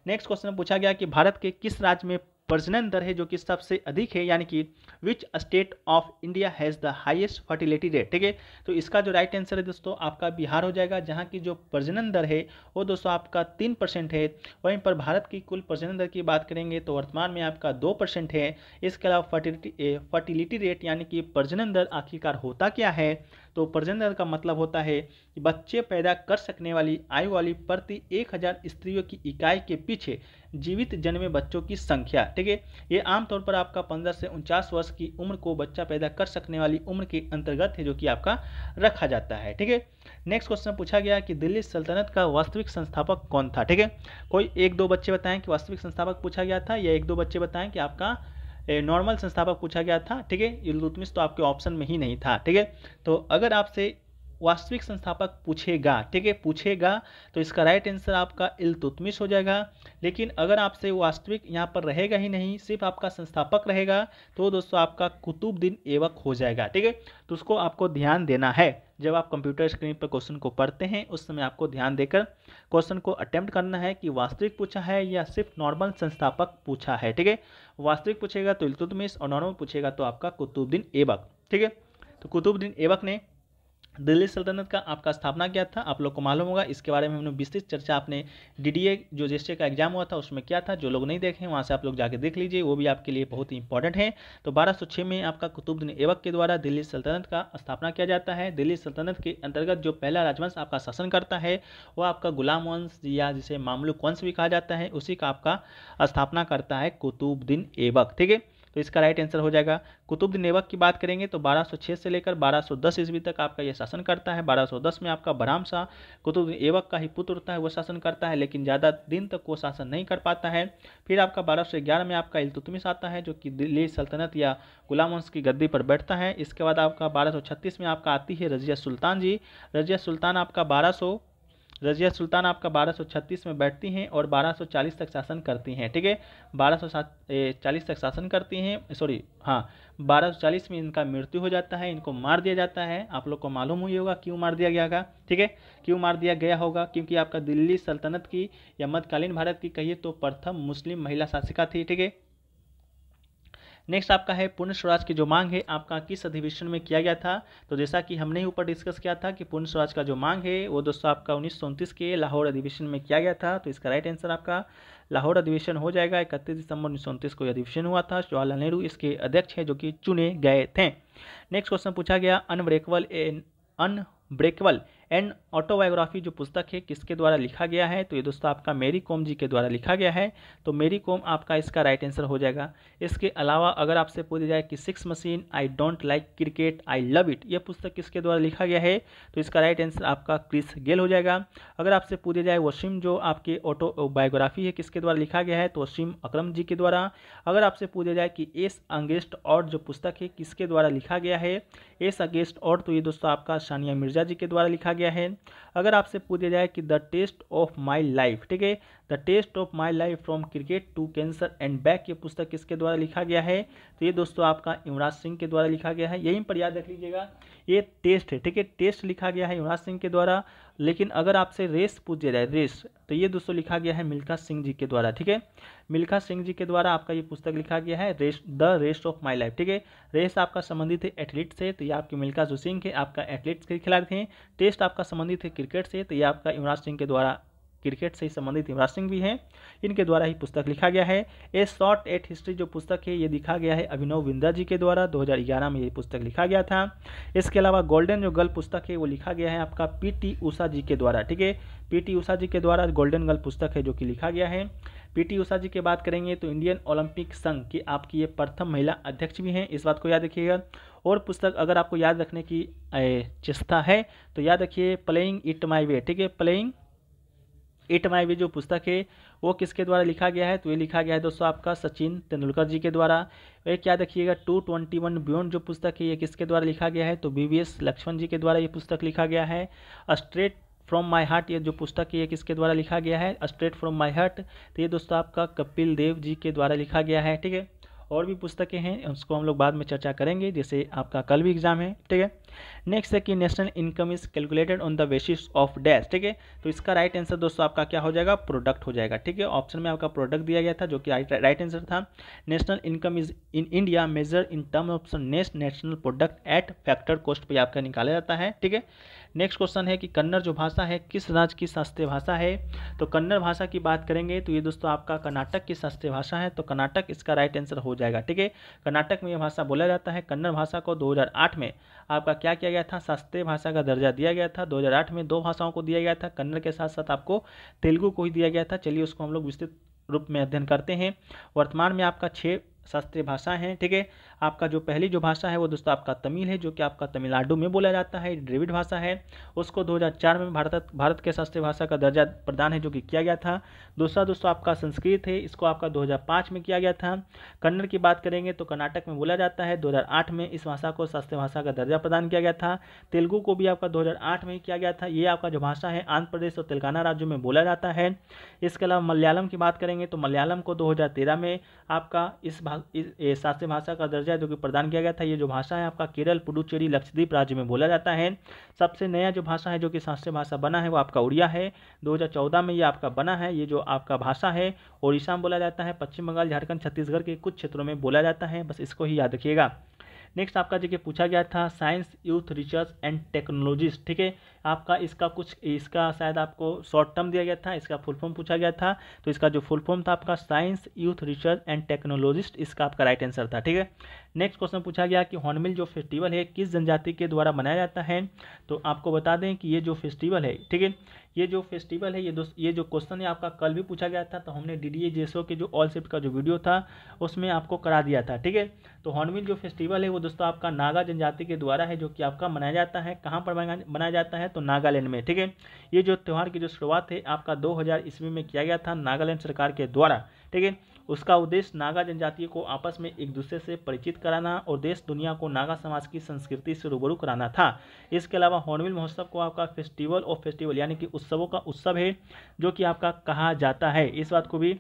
नेक्स्ट क्वेश्चन पूछा गया कि भारत के किस राज्य में प्रजनन दर है जो कि सबसे अधिक है यानी कि which state of India has the highest fertility rate ठीक है तो इसका जो राइट आंसर है दोस्तों आपका बिहार हो जाएगा जहाँ की जो प्रजनन दर है वो दोस्तों आपका तीन परसेंट है वहीं पर भारत की कुल प्रजनन दर की बात करेंगे तो वर्तमान में आपका दो परसेंट है इसके अलावा फर्टिलिटी फर्टिलिटी रेट यानी कि प्रजनन दर आखिरकार होता क्या है तो प्रजनन दर का मतलब होता है कि बच्चे पैदा कर सकने वाली आयु वाली प्रति एक हज़ार स्त्रियों की इकाई के पीछे जीवित जन्मे बच्चों की संख्या ठीक है ये आमतौर पर आपका पंद्रह से उनचास वर्ष की उम्र को बच्चा पैदा कर सकने वाली उम्र के अंतर्गत है जो कि आपका रखा जाता है ठीक है नेक्स्ट क्वेश्चन पूछा गया कि दिल्ली सल्तनत का वास्तविक संस्थापक कौन था ठीक है कोई एक दो बच्चे बताएं कि वास्तविक संस्थापक पूछा गया था या एक दो बच्चे बताएं कि आपका नॉर्मल संस्थापक पूछा गया था ठीक है ये तो आपके ऑप्शन में ही नहीं था ठीक है तो अगर आपसे वास्तविक संस्थापक पूछेगा ठीक है पूछेगा तो इसका राइट आंसर आपका इलतुतमिश हो जाएगा लेकिन अगर आपसे वास्तविक यहाँ पर रहेगा ही नहीं सिर्फ आपका संस्थापक रहेगा तो दोस्तों आपका कुतुबद्दीन एवक हो जाएगा ठीक है तो उसको आपको ध्यान देना है जब आप कंप्यूटर स्क्रीन पर क्वेश्चन को पढ़ते हैं उस समय आपको ध्यान देकर क्वेश्चन को अटैम्प्ट करना है कि वास्तविक पूछा है या सिर्फ नॉर्मल संस्थापक पूछा है ठीक है वास्तविक पूछेगा तो इलतुतमिश और नॉर्मल पूछेगा तो आपका कुतुबद्दीन एवक ठीक है तो कुतुबद्दीन एवक ने दिल्ली सल्तनत का आपका स्थापना किया था आप लोग को मालूम होगा इसके बारे में हमने विस्तृत चर्चा आपने डीडीए जो जेस्टे का एग्जाम हुआ था उसमें किया था जो लोग नहीं देखे वहाँ से आप लोग जाके देख लीजिए वो भी आपके लिए बहुत ही इंपॉर्टेंट है तो 1206 में आपका कुतुबद्दीन ऐबक के द्वारा दिल्ली सल्तनत का स्थापना किया जाता है दिल्ली सल्तनत के अंतर्गत जो पहला राजवंश आपका शासन करता है वह आपका गुलाम वंश या जिसे मामलुक वंश भी कहा जाता है उसी का आपका स्थापना करता है कुतुबद्दीन ऐबक ठीक है तो इसका राइट आंसर हो जाएगा कुतुबद्दीन ऐबक की बात करेंगे तो 1206 से लेकर 1210 ईस्वी तक आपका यह शासन करता है 1210 में आपका बराम शाह कुतुबद्दीन ऐबक का ही पुत्र होता है वो शासन करता है लेकिन ज़्यादा दिन तक वो शासन नहीं कर पाता है फिर आपका 1211 में आपका इलतुतमिस आता है जो कि दिल्ली सल्तनत या गुलाम वंश की गद्दी पर बैठता है इसके बाद आपका बारह में आपका आती है रजिया सुल्तान जी रजिया सुल्तान आपका बारह रजिया सुल्तान आपका 1236 में बैठती हैं और 1240 तक शासन करती हैं ठीक है चालीस तक शासन करती हैं सॉरी हाँ 1240 में इनका मृत्यु हो जाता है इनको मार दिया जाता है आप लोग को मालूम हुई होगा क्यों मार दिया गया ठीक है क्यों मार दिया गया होगा क्योंकि आपका दिल्ली सल्तनत की या मध्यकालीन भारत की कहिए तो प्रथम मुस्लिम महिला शासिका थी ठीक है नेक्स्ट आपका है पूर्ण स्वराज की जो मांग है आपका किस अधिवेशन में किया गया था तो जैसा कि हमने ही ऊपर डिस्कस किया था कि पूर्ण स्वराज का जो मांग है वो दोस्तों आपका उन्नीस के लाहौर अधिवेशन में किया गया था तो इसका राइट आंसर आपका लाहौर अधिवेशन हो जाएगा इकतीस दिसंबर उन्नीस को अधिवेशन हुआ था जवाहरलाल नेहरू इसके अध्यक्ष हैं जो कि चुने गए थे नेक्स्ट क्वेश्चन पूछा गया unbreakable an unbreakable and autobiography जो पुस्तक है किसके द्वारा लिखा गया है तो ये दोस्तों आपका मेरी कॉम जी के द्वारा लिखा गया है तो मेरी कॉम आपका इसका राइट आंसर हो जाएगा इसके अलावा अगर आपसे पूछा जाए कि six machine I don't like cricket I love it ये पुस्तक किसके द्वारा लिखा गया है तो इसका राइट आंसर आपका क्रिस गेल हो जाएगा अगर आपसे पूछे जाए वसीम जो ऑटो ऑटोबायोग्राफी है किसके द्वारा लिखा गया है तो वसीम अक्रम जी के द्वारा अगर आपसे पूछा जाए कि एस अंगेस्ट और जो पुस्तक है किसके द्वारा लिखा गया है एस अगेस्ट और तो ये दोस्तों आपका सानिया मिर्जा जी के द्वारा लिखा गया है अगर आपसे पूछा जाए कि the test of my life ठीक है the test of my life from cricket to cancer and back ये पुस्तक किसके द्वारा लिखा गया है तो ये दोस्तों आपका युवराज सिंह के द्वारा लिखा गया है यहीं पर याद रख लीजिएगा ये टेस्ट है ठीक है टेस्ट लिखा गया है युवराज सिंह के द्वारा लेकिन अगर आपसे रेस दिया जाए रेस तो ये दोस्तों लिखा गया है मिल्खा सिंह जी के द्वारा ठीक है मिल्खा सिंह जी के द्वारा आपका ये पुस्तक लिखा गया है race the race of my life ठीक है रेस आपका संबंधित है एथलीट से तो ये आपके मिल्खा जो सिंह है आपका एथलीट्स के खिलाड़ी थे टेस्ट आपका संबंधित है क्रिकेट से तो ये आपका युवराज सिंह के द्वारा क्रिकेट से ही संबंधित युवराज सिंह भी हैं इनके द्वारा ही पुस्तक लिखा गया है ए शॉर्ट एट हिस्ट्री जो पुस्तक है ये लिखा गया है अभिनव विंदा जी के द्वारा 2011 में ये पुस्तक लिखा गया था इसके अलावा गोल्डन जो गर्ल पुस्तक है वो लिखा गया है आपका पी टी ऊषा जी के द्वारा ठीक है पी टी ऊषा जी के द्वारा गोल्डन गर्ल पुस्तक है जो कि लिखा गया है पी टी ऊषा जी की बात करेंगे तो इंडियन ओलंपिक संघ की आपकी ये प्रथम महिला अध्यक्ष भी हैं इस बात को याद रखिएगा और पुस्तक अगर आपको याद रखने की चेष्टा है तो याद रखिए प्लेइंग इट माई वे ठीक है प्लेइंग इट माई वी जो पुस्तक है वो किसके द्वारा लिखा गया है तो ये लिखा गया है दोस्तों आपका सचिन तेंदुलकर जी के द्वारा एक तो क्या देखिएगा टू ट्वेंटी वन बियॉन्ड जो पुस्तक है ये किसके द्वारा लिखा गया है तो B V S Laxman ji के द्वारा ये पुस्तक लिखा गया है स्ट्रेट फ्रॉम माई हार्ट ये जो पुस्तक है ये किसके द्वारा लिखा गया है स्ट्रेट फ्रॉम माई हार्ट तो ये दोस्तों आपका कपिल देव जी के द्वारा लिखा गया है ठीक है और भी पुस्तकें हैं उसको हम लोग बाद में चर्चा करेंगे जैसे आपका कल भी एग्जाम है ठीक है नेक्स्ट है कि national income is calculated on the basis of dash ठीक है तो इसका राइट आंसर दोस्तों आपका क्या हो जाएगा प्रोडक्ट हो जाएगा ठीक है ऑप्शन में आपका प्रोडक्ट दिया गया था जो कि राइट आंसर था national income is in India measure in term of national product at factor cost पर आपका निकाला जाता है ठीक है नेक्स्ट क्वेश्चन है कि कन्नड़ जो भाषा है किस राज्य की शास्त्रीय भाषा है तो कन्नड़ भाषा की बात करेंगे तो ये दोस्तों आपका कर्नाटक की शास्त्रीय भाषा है तो कर्नाटक इसका राइट आंसर हो जाएगा ठीक है कर्नाटक में यह भाषा बोला जाता है कन्नड़ भाषा को दो में आपका क्या किया गया था शास्त्रीय भाषा का दर्जा दिया गया था दो में दो भाषाओं को दिया गया था कन्नड़ के साथ साथ आपको तेलुगु को ही दिया गया था चलिए उसको हम लोग विस्तृत रूप में अध्ययन करते हैं वर्तमान में आपका छः शास्त्रीय भाषाएं हैं ठीक है आपका जो पहली जो भाषा है वो दोस्तों आपका तमिल है जो कि आपका तमिलनाडु में बोला जाता है ड्रेविड भाषा है उसको 2004 में भारत भारत के शास्त्रीय भाषा का दर्जा प्रदान है जो कि किया गया था दूसरा दोस्तों आपका संस्कृत है इसको आपका 2005 में किया गया था कन्नड़ की बात करेंगे तो कर्नाटक में बोला जाता है दो में इस भाषा को शास्त्रीय भाषा का दर्जा प्रदान किया गया था तेलुगु को भी आपका दो में किया गया था ये आपका जो भाषा है आंध्र प्रदेश और तेलंगाना राज्यों में बोला जाता है इसके अलावा मलयालम की बात करेंगे तो मलयालम को दो में आपका इस शास्त्रीय भाषा का दर्जा दर्जा जो तो कि प्रदान किया गया था ये जो भाषा है आपका केरल पुडुचेरी लक्षद्वीप राज्य में बोला जाता है सबसे नया जो भाषा है जो कि शास्त्रीय भाषा बना है वो आपका उड़िया है दो में ये आपका बना है ये जो आपका भाषा है ओडिशा में बोला जाता है पश्चिम बंगाल झारखंड छत्तीसगढ़ के कुछ क्षेत्रों में बोला जाता है बस इसको ही याद रखिएगा नेक्स्ट आपका देखिए पूछा गया था science youth research and technologies ठीक है आपका इसका कुछ इसका शायद आपको शॉर्ट टर्म दिया गया था इसका फुल फॉर्म पूछा गया था तो इसका जो फुल फॉर्म था आपका science youth research and technologist इसका आपका राइट आंसर था ठीक है नेक्स्ट क्वेश्चन पूछा गया कि हॉर्नमिल जो फेस्टिवल है किस जनजाति के द्वारा मनाया जाता है तो आपको बता दें कि ये जो फेस्टिवल है ठीक है ये जो फेस्टिवल है ये दोस्त ये जो क्वेश्चन है आपका कल भी पूछा गया था तो हमने डी डी के जो ऑल शिफ्ट का जो वीडियो था उसमें आपको करा दिया था ठीक है तो हॉर्नविल जो फेस्टिवल है वो दोस्तों आपका नागा जनजाति के द्वारा है जो कि आपका मनाया जाता है कहाँ पर मनाया जाता है तो नागालैंड में ठीक है ये जो त्यौहार की जो शुरुआत है आपका दो ईस्वी में किया गया था नागालैंड सरकार के द्वारा ठीक है उसका उद्देश्य नागा जनजाति को आपस में एक दूसरे से परिचित कराना और देश दुनिया को नागा समाज की संस्कृति से रूबरू कराना था इसके अलावा हॉर्नविल महोत्सव को आपका फेस्टिवल ऑफ फेस्टिवल यानी कि उत्सवों का उत्सव है जो कि आपका कहा जाता है इस बात को भी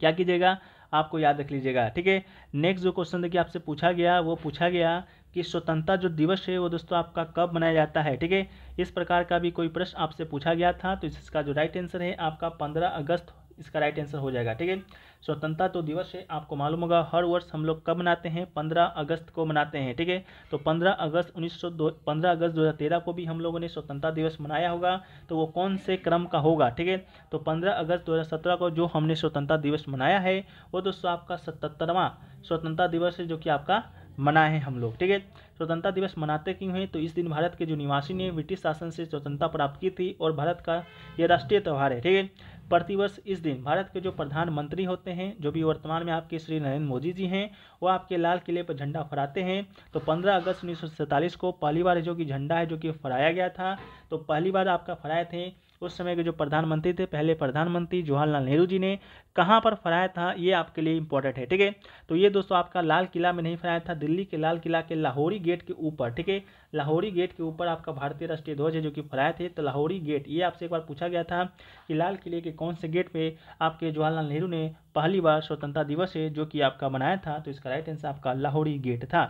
क्या कीजिएगा आपको याद रख लीजिएगा ठीक है नेक्स्ट जो क्वेश्चन देखिए आपसे पूछा गया वो पूछा गया कि स्वतंत्रता जो दिवस है वो दोस्तों आपका कब मनाया जाता है ठीक है इस प्रकार का भी कोई प्रश्न आपसे पूछा गया था तो इसका जो राइट आंसर है आपका पंद्रह अगस्त इसका राइट आंसर हो जाएगा ठीक है स्वतंत्रता तो दिवस है आपको मालूम होगा हर वर्ष हम लोग कब मनाते हैं पंद्रह अगस्त को मनाते हैं ठीक है तो पंद्रह अगस्त उन्नीस सौ पंद्रह अगस्त दो हज़ार तेरह को भी हम लोगों ने स्वतंत्रता दिवस मनाया होगा तो वो कौन से क्रम का होगा ठीक है तो पंद्रह अगस्त दो हज़ार सत्रह को जो हमने स्वतंत्रता दिवस मनाया है वो दोस्तों आपका सतहत्तरवा स्वतंत्रता दिवस है जो कि आपका मनाए हैं हम लोग ठीक है स्वतंत्रता दिवस मनाते क्यों हैं तो इस दिन भारत के जो निवासी ने ब्रिटिश शासन से स्वतंत्रता प्राप्त की थी और भारत का यह राष्ट्रीय त्यौहार है ठीक है प्रतिवर्ष इस दिन भारत के जो प्रधानमंत्री होते हैं जो भी वर्तमान में आपके श्री नरेंद्र मोदी जी हैं वो आपके लाल किले पर झंडा फहराते हैं तो 15 अगस्त उन्नीस को पहली बार जो कि झंडा है जो कि फहराया गया था तो पहली बार आपका फहराए थे उस समय के जो प्रधानमंत्री थे पहले प्रधानमंत्री जवाहरलाल नेहरू जी ने कहाँ पर फहराया था ये आपके लिए इंपॉर्टेंट है ठीक है तो ये दोस्तों आपका लाल किला में नहीं फहराया था दिल्ली के लाल किला के लाहौरी गेट के ऊपर ठीक है लाहौरी गेट के ऊपर आपका भारतीय राष्ट्रीय ध्वज है जो कि फहराए थे तो लाहौरी गेट ये आपसे एक बार पूछा गया था कि लाल किले के कौन से गेट पर आपके जवाहरलाल नेहरू ने पहली बार स्वतंत्रता दिवस है जो कि आपका मनाया था तो इसका राइट आंसर आपका लाहौरी गेट था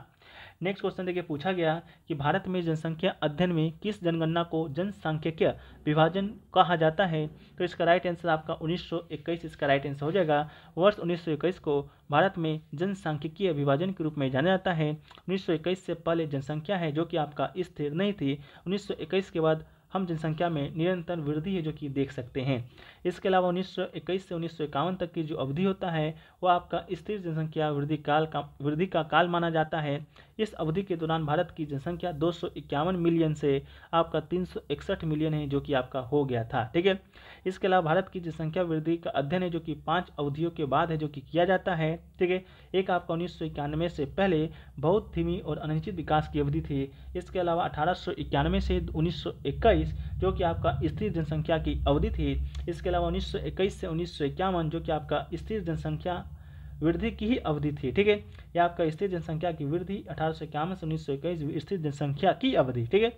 नेक्स्ट क्वेश्चन देखिए पूछा गया कि भारत में जनसंख्या अध्ययन में किस जनगणना को जनसंख्यकीय विभाजन कहा जाता है तो इसका राइट आंसर आपका 1921 इसका राइट आंसर हो जाएगा वर्ष 1921 को भारत में जनसंख्यकीय विभाजन के रूप में जाना जाता है 1921 से पहले जनसंख्या है जो कि आपका स्थिर नहीं थी उन्नीस के बाद हम जनसंख्या में निरंतर वृद्धि है जो कि देख सकते हैं इसके अलावा उन्नीस से उन्नीस तक की जो अवधि होता है वह आपका स्थिर जनसंख्या वृद्धि काल का वृद्धि का काल माना जाता है इस अवधि के दौरान भारत की जनसंख्या दो मिलियन से आपका तीन मिलियन है जो कि आपका हो गया था ठीक है इसके अलावा भारत की जनसंख्या वृद्धि का अध्ययन है जो कि पाँच अवधियों के बाद है जो कि किया जाता है ठीक है एक आपका उन्नीस से पहले बहुत धीमी और अनिश्चित विकास की अवधि थी इसके अलावा अठारह से उन्नीस जो कि आपका स्थिर जनसंख्या की अवधि थी इसके अलावा उन्नीस से उन्नीस जो कि आपका स्थिर जनसंख्या वृद्धि की ही अवधि थी ठीक है या आपका स्थिर जनसंख्या की वृद्धि अठारह सौ इक्यावन से उन्नीस सौ इक्कीस स्थिर जनसंख्या की अवधि ठीक है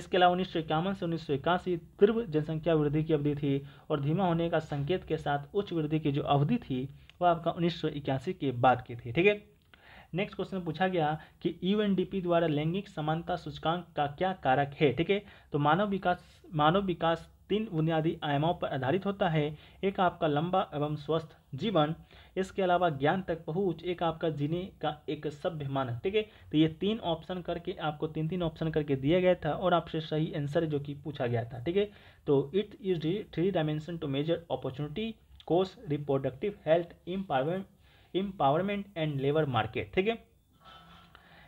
इसके अलावा उन्नीस सौ इक्यावन से उन्नीस सौ इक्यासी तीव्र जनसंख्या वृद्धि की अवधि थी और धीमा होने का संकेत के साथ उच्च वृद्धि की जो अवधि थी वह आपका उन्नीस सौ इक्यासी के बाद की थी ठीक है नेक्स्ट क्वेश्चन पूछा गया कि यूएनडीपी द्वारा लैंगिक समानता सूचकांक का क्या कारक है ठीक है तो मानव विकास मानव विकास तीन बुनियादी आयामों पर आधारित होता है एक आपका लंबा एवं स्वस्थ जीवन इसके अलावा ज्ञान तक पहुंच एक आपका जीने का एक सभ्य मानक ठीक है तो ये तीन ऑप्शन करके आपको तीन तीन ऑप्शन करके दिया गया था और आपसे सही आंसर जो कि पूछा गया था ठीक है तो it is three dimension to measure opportunity course reproductive health empowerment empowerment and labour market ठीक है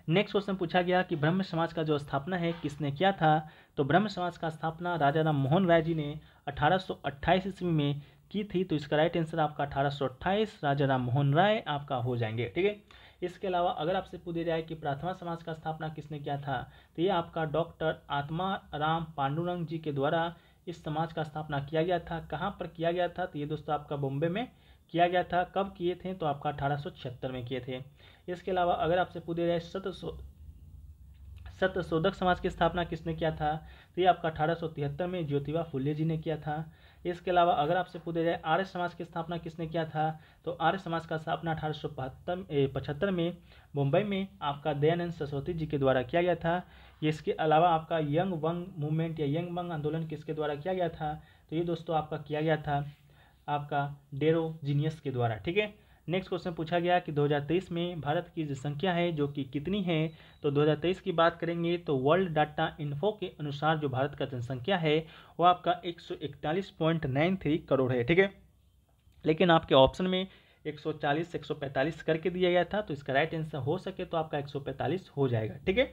नेक्स्ट क्वेश्चन पूछा गया कि ब्रह्म समाज का जो स्थापना है किसने किया था तो ब्रह्म समाज का स्थापना राजा राम मोहन राय जी ने अट्ठाईस ईस्वी में की थी तो इसका राइट आंसर आपका अठारह राजा राम मोहन राय आपका हो जाएंगे ठीक है इसके अलावा अगर आपसे पूछा जाए कि प्रार्थना समाज का स्थापना किसने किया था तो ये आपका डॉक्टर आत्मा राम पांडुरंग जी के द्वारा इस समाज का स्थापना किया गया था कहाँ पर किया गया था तो ये दोस्तों आपका बॉम्बे में किया गया था कब किए थे तो आपका अठारह में किए थे इसके अलावा अगर आपसे पूछा जाए सत्य शोधक समाज की स्थापना किसने किया था तो ये आपका अठारह में ज्योतिबा फुले जी ने किया था इसके अलावा अगर आपसे पूछा जाए आर्य समाज की स्थापना किसने किया था तो आर्य समाज का स्थापना अठारह पचहत्तर में मुंबई में आपका दयानंद सरस्वती जी के द्वारा किया गया था इसके अलावा आपका यंग वंग मूवमेंट या यंग वंग आंदोलन किसके द्वारा किया गया था तो ये दोस्तों आपका किया गया था आपका डेरो जीनियस के द्वारा ठीक है नेक्स्ट क्वेश्चन पूछा गया कि 2023 में भारत की जनसंख्या है जो कि कितनी है तो 2023 की बात करेंगे तो वर्ल्ड डाटा इन्फो के अनुसार जो भारत का जनसंख्या है वो आपका एक करोड़ है ठीक है लेकिन आपके ऑप्शन में 140 145 करके दिया गया था तो इसका राइट आंसर हो सके तो आपका 145 हो जाएगा ठीक है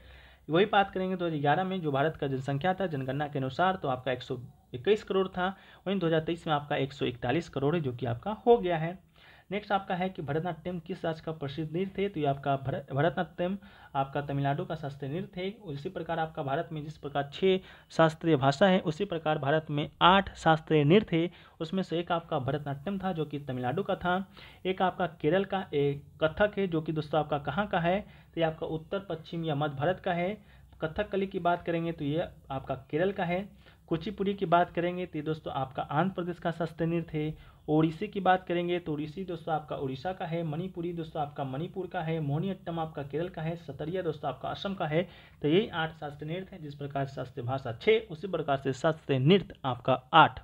वही बात करेंगे 2011 में जो भारत का जनसंख्या था जनगणना के अनुसार तो आपका 121 करोड़ था वहीं 2023 में आपका 141 करोड़ है जो कि आपका हो गया है नेक्स्ट आपका है कि भरतनाट्यम किस राज्य का प्रसिद्ध नृत्य है तो ये आपका भर भरतनाट्यम आपका तमिलनाडु का शास्त्रीय नृत्य है उसी प्रकार आपका भारत में जिस प्रकार छः शास्त्रीय भाषा है उसी प्रकार भारत में आठ शास्त्रीय नृत्य है उसमें से एक आपका भरतनाट्यम था जो कि तमिलनाडु का था एक आपका केरल का एक कथक है जो कि दोस्तों आपका कहाँ का है तो ये आपका उत्तर पश्चिम या मध्य भारत का है कथक कली की बात करेंगे तो ये आपका केरल का है कुचिपुड़ी की बात करेंगे तो दोस्तों आपका आंध्र प्रदेश का शास्त्रीय नृत्य है ओडिशी की बात करेंगे तो ओडिशी दोस्तों आपका उड़ीसा का है मणिपुरी दोस्तों आपका मणिपुर का है मोहनीअट्टम आपका केरल का है सतरिया दोस्तों आपका असम का है तो यही आठ शास्त्रीय नृत्य है जिस प्रकार शास्त्रीय भाषा छः उसी प्रकार से शास्त्रीय नृत्य आपका आठ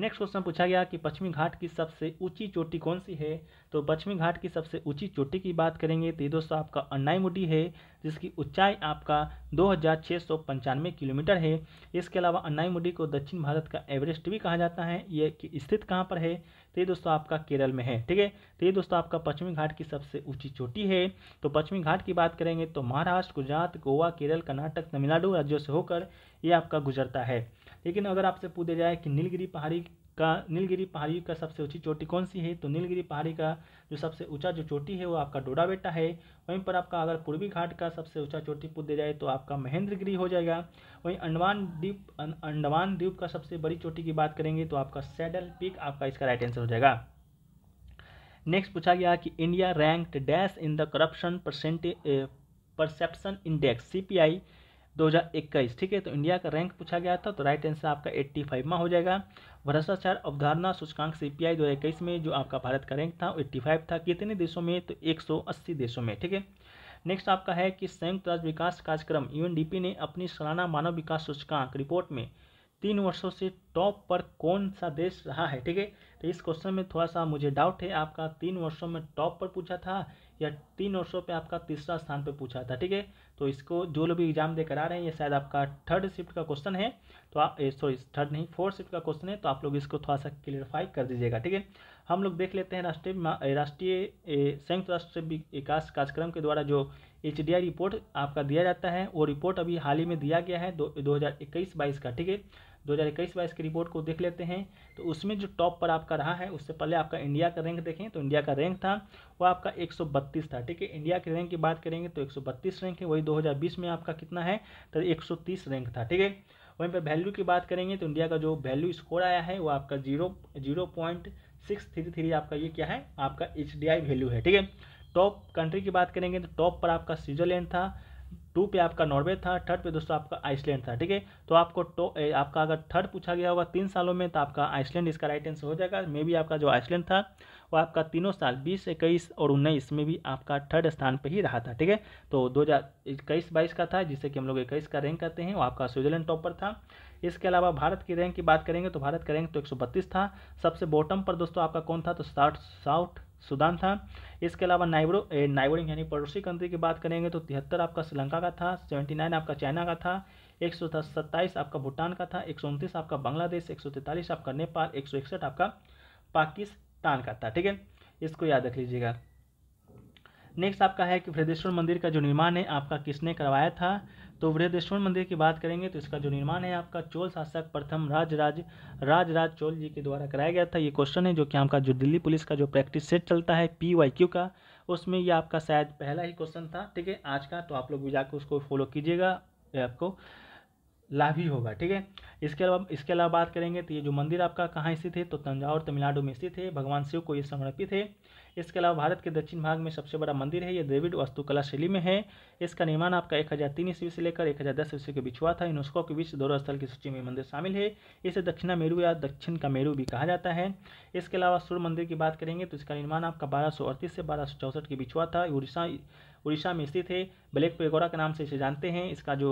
नेक्स्ट क्वेश्चन पूछा गया कि पश्चिमी घाट की सबसे ऊंची चोटी कौन सी है तो पश्चिमी घाट की सबसे ऊंची चोटी की बात करेंगे तो ये दोस्तों आपका अन्नाईमुडी है जिसकी ऊंचाई आपका दो किलोमीटर है इसके अलावा अन्नाईमुडी को दक्षिण भारत का एवरेस्ट भी कहा जाता है ये स्थित कहाँ पर है तो ये दोस्तों आपका केरल में है ठीक है तो ये दोस्तों आपका पश्चिमी घाट की सबसे ऊंची चोटी है तो पश्चिमी घाट की बात करेंगे तो महाराष्ट्र गुजरात गोवा केरल कर्नाटक तमिलनाडु राज्यों से होकर ये आपका गुजरता है लेकिन अगर आपसे पूछा जाए कि नीलगिरी पहाड़ी का नीलगिरी पहाड़ी का सबसे ऊंची चोटी कौन सी है तो नीलगिरी पहाड़ी का जो सबसे ऊंचा जो चोटी है वो आपका डोडा बेटा है वहीं पर आपका अगर पूर्वी घाट का सबसे ऊंचा चोटी पूछ दिया जाए तो आपका महेंद्रगिरी हो जाएगा वहीं अंडमान द्वीप अंडमान द्वीप का सबसे बड़ी चोटी की बात करेंगे तो आपका सैडल पीक आपका इसका राइट आंसर हो जाएगा नेक्स्ट पूछा गया कि India ranked dash in the corruption percentage perception index C 2021 ठीक है तो इंडिया का रैंक पूछा गया था तो राइट आंसर आपका एट्टी में हो जाएगा भ्रष्टाचार अवधारणा सूचकांक सीपीआई 2021 में जो आपका भारत का रैंक था एट्टी फाइव था कितने देशों में तो 180 देशों में ठीक है नेक्स्ट आपका है कि संयुक्त राज्य विकास कार्यक्रम यू ने अपनी सालाना मानव विकास सूचकांक रिपोर्ट में तीन वर्षों से टॉप पर कौन सा देश रहा है ठीक है तो इस क्वेश्चन में थोड़ा सा मुझे डाउट है आपका तीन वर्षों में टॉप पर पूछा था या तीन वर्षों पे आपका तीसरा स्थान पे पूछा था ठीक है तो इसको जो लोग भी एग्जाम दे करा रहे हैं ये शायद आपका थर्ड शिफ्ट का क्वेश्चन है तो आप सॉरी थर्ड नहीं फोर्थ शिफ्ट का क्वेश्चन है तो आप लोग इसको थोड़ा सा क्लियरफाई कर दीजिएगा ठीक है हम लोग देख लेते हैं राष्ट्रीय राष्ट्रीय संयुक्त राष्ट्र विकास कार्यक्रम के द्वारा जो एच रिपोर्ट आपका दिया जाता है वो रिपोर्ट अभी हाल ही में दिया गया है दो हज़ार इक्कीस बाईस का ठीक है दो हज़ार इक्कीस बाईस की रिपोर्ट को देख लेते हैं तो उसमें जो टॉप पर आपका रहा है उससे पहले आपका इंडिया का रैंक देखें तो इंडिया का रैंक था वो आपका एक था ठीक है इंडिया के रैंक की बात करेंगे तो एक रैंक है वही दो में आपका कितना है तो एक रैंक था ठीक है वहीं पर वैल्यू की बात करेंगे तो इंडिया का जो वैल्यू स्कोर आया है वो आपका zero zero point six three three आपका ये क्या है आपका एच वैल्यू है ठीक है टॉप कंट्री की बात करेंगे तो टॉप पर आपका स्विट्जरलैंड था टू पे आपका नॉर्वे था थर्ड पे दोस्तों आपका आइसलैंड था ठीक है तो आपको तो ए, आपका अगर थर्ड पूछा गया होगा तीन सालों में तो आपका आइसलैंड इसका राइट आंसर हो जाएगा मे भी आपका जो आइसलैंड था वो आपका तीनों साल बीस इक्कीस और उन्नीस में भी आपका थर्ड स्थान पर ही रहा था ठीक है तो दो हज़ार इक्कीस बाईस का था जिससे कि हम लोग इक्कीस का रैंक करते हैं वो आपका स्विट्जरलैंड टॉप पर था इसके अलावा भारत की रैंक की बात करेंगे तो भारत का रैंक तो एक था सबसे बॉटम पर दोस्तों आपका कौन था तो साउथ सुदान था इसके अलावा नाइब्रो नाइबरिंग यानी पड़ोसी कंट्री की बात करेंगे तो तिहत्तर आपका श्रीलंका का था सेवेंटी नाइन आपका चाइना का था एक सौ सत्ताईस आपका भूटान का था एक सौ उनतीस आपका बांग्लादेश एक सौ तैंतालीस आपका नेपाल एक सौ इकसठ आपका पाकिस्तान का था ठीक है इसको याद रख लीजिएगा नेक्स्ट आपका है कि वृद्धेश्वर मंदिर का जो निर्माण है आपका किसने करवाया था तो वृद्धेश्वर मंदिर की बात करेंगे तो इसका जो निर्माण है आपका चोल शासक प्रथम राजराज राजराज चोल जी के द्वारा कराया गया था ये क्वेश्चन है जो कि आपका जो दिल्ली पुलिस का जो प्रैक्टिस सेट चलता है पी वाई क्यू का उसमें ये आपका शायद पहला ही क्वेश्चन था ठीक है आज का तो आप लोग भी जाकर उसको फॉलो कीजिएगा आपको लाभ ही होगा ठीक है इसके अलावा इसके अलावा बात करेंगे तो ये जो मंदिर आपका कहाँ स्थित है तो तंजावर तमिलनाडु में स्थित है भगवान शिव को ये समर्पित है इसके अलावा भारत के दक्षिण भाग में सबसे बड़ा मंदिर है ये द्रविड वास्तुकला शैली में है इसका निर्माण आपका एक हज़ार तीन ईस्वी से लेकर एक हज़ार दस ईस्वी के बीच हुआ था यूनेस्को के बीच धरोहर स्थल की सूची में मंदिर शामिल है इसे दक्षिणा मेरू या दक्षिण का मेरू भी कहा जाता है इसके अलावा सूर्य मंदिर की बात करेंगे तो इसका निर्माण आपका बारह से बारह के बीच हुआ था उड़ीसा उड़ीसा में स्थित है ब्लैक पेगोरा के नाम से इसे जानते हैं इसका जो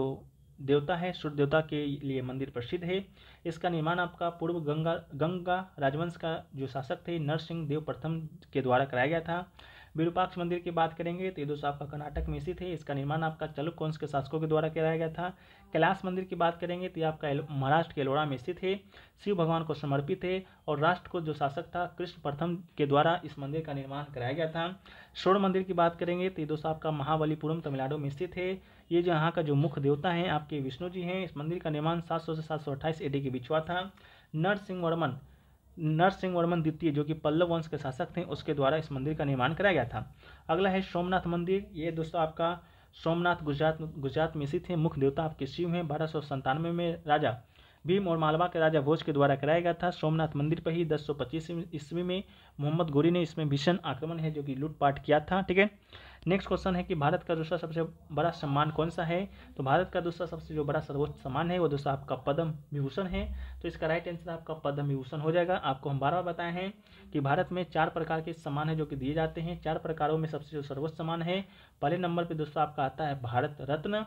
देवता है सूर्य देवता के लिए मंदिर प्रसिद्ध है इसका निर्माण आपका पूर्व गंगा गंगा राजवंश का जो शासक थे नरसिंह देव प्रथम के द्वारा कराया गया था विरूपाक्ष मंदिर की बात करेंगे तो ये दोस्तों आपका कर्नाटक में स्थित है इसका निर्माण आपका चलुक के शासकों के द्वारा कराया गया था कैलाश मंदिर की बात करेंगे तो ये आपका महाराष्ट्र के एलोड़ा में स्थित है शिव भगवान को समर्पित है और राष्ट्र को जो शासक था कृष्ण प्रथम के द्वारा इस मंदिर का निर्माण कराया गया था स्वर्ण मंदिर की बात करेंगे तो ये दोस्तों आपका महाबलीपुरम तमिलनाडु में स्थित है ये जो यहाँ का जो मुख्य देवता हैं आपके विष्णु जी हैं इस मंदिर का निर्माण 700 से 728 एडी के बीच हुआ था नरसिंह वर्मन नरसिंह वर्मन द्वितीय जो कि पल्लव वंश के शासक थे उसके द्वारा इस मंदिर का निर्माण कराया गया था अगला है सोमनाथ मंदिर ये दोस्तों आपका सोमनाथ गुजरात गुजरात में स्थित है मुख्य देवता आपके शिव हैं बारह में राजा भीम और मालवा के राजा भोज के द्वारा कराया गया था सोमनाथ मंदिर पर ही 1025 ईस्वी में मोहम्मद गोरी ने इसमें भीषण आक्रमण है जो कि लूटपाट किया था ठीक है नेक्स्ट क्वेश्चन है कि भारत का दूसरा सबसे बड़ा सम्मान कौन सा है तो भारत का दूसरा सबसे जो बड़ा सर्वोच्च सम्मान है वो दूसरा आपका पद्म विभूषण है तो इसका राइट आंसर आपका पद्म विभूषण हो जाएगा आपको हम बार बार बताए हैं कि भारत में चार प्रकार के सम्मान है जो कि दिए जाते हैं चार प्रकारों में सबसे जो सर्वोच्च सम्मान है पहले नंबर पर दूसरा आपका आता है भारत रत्न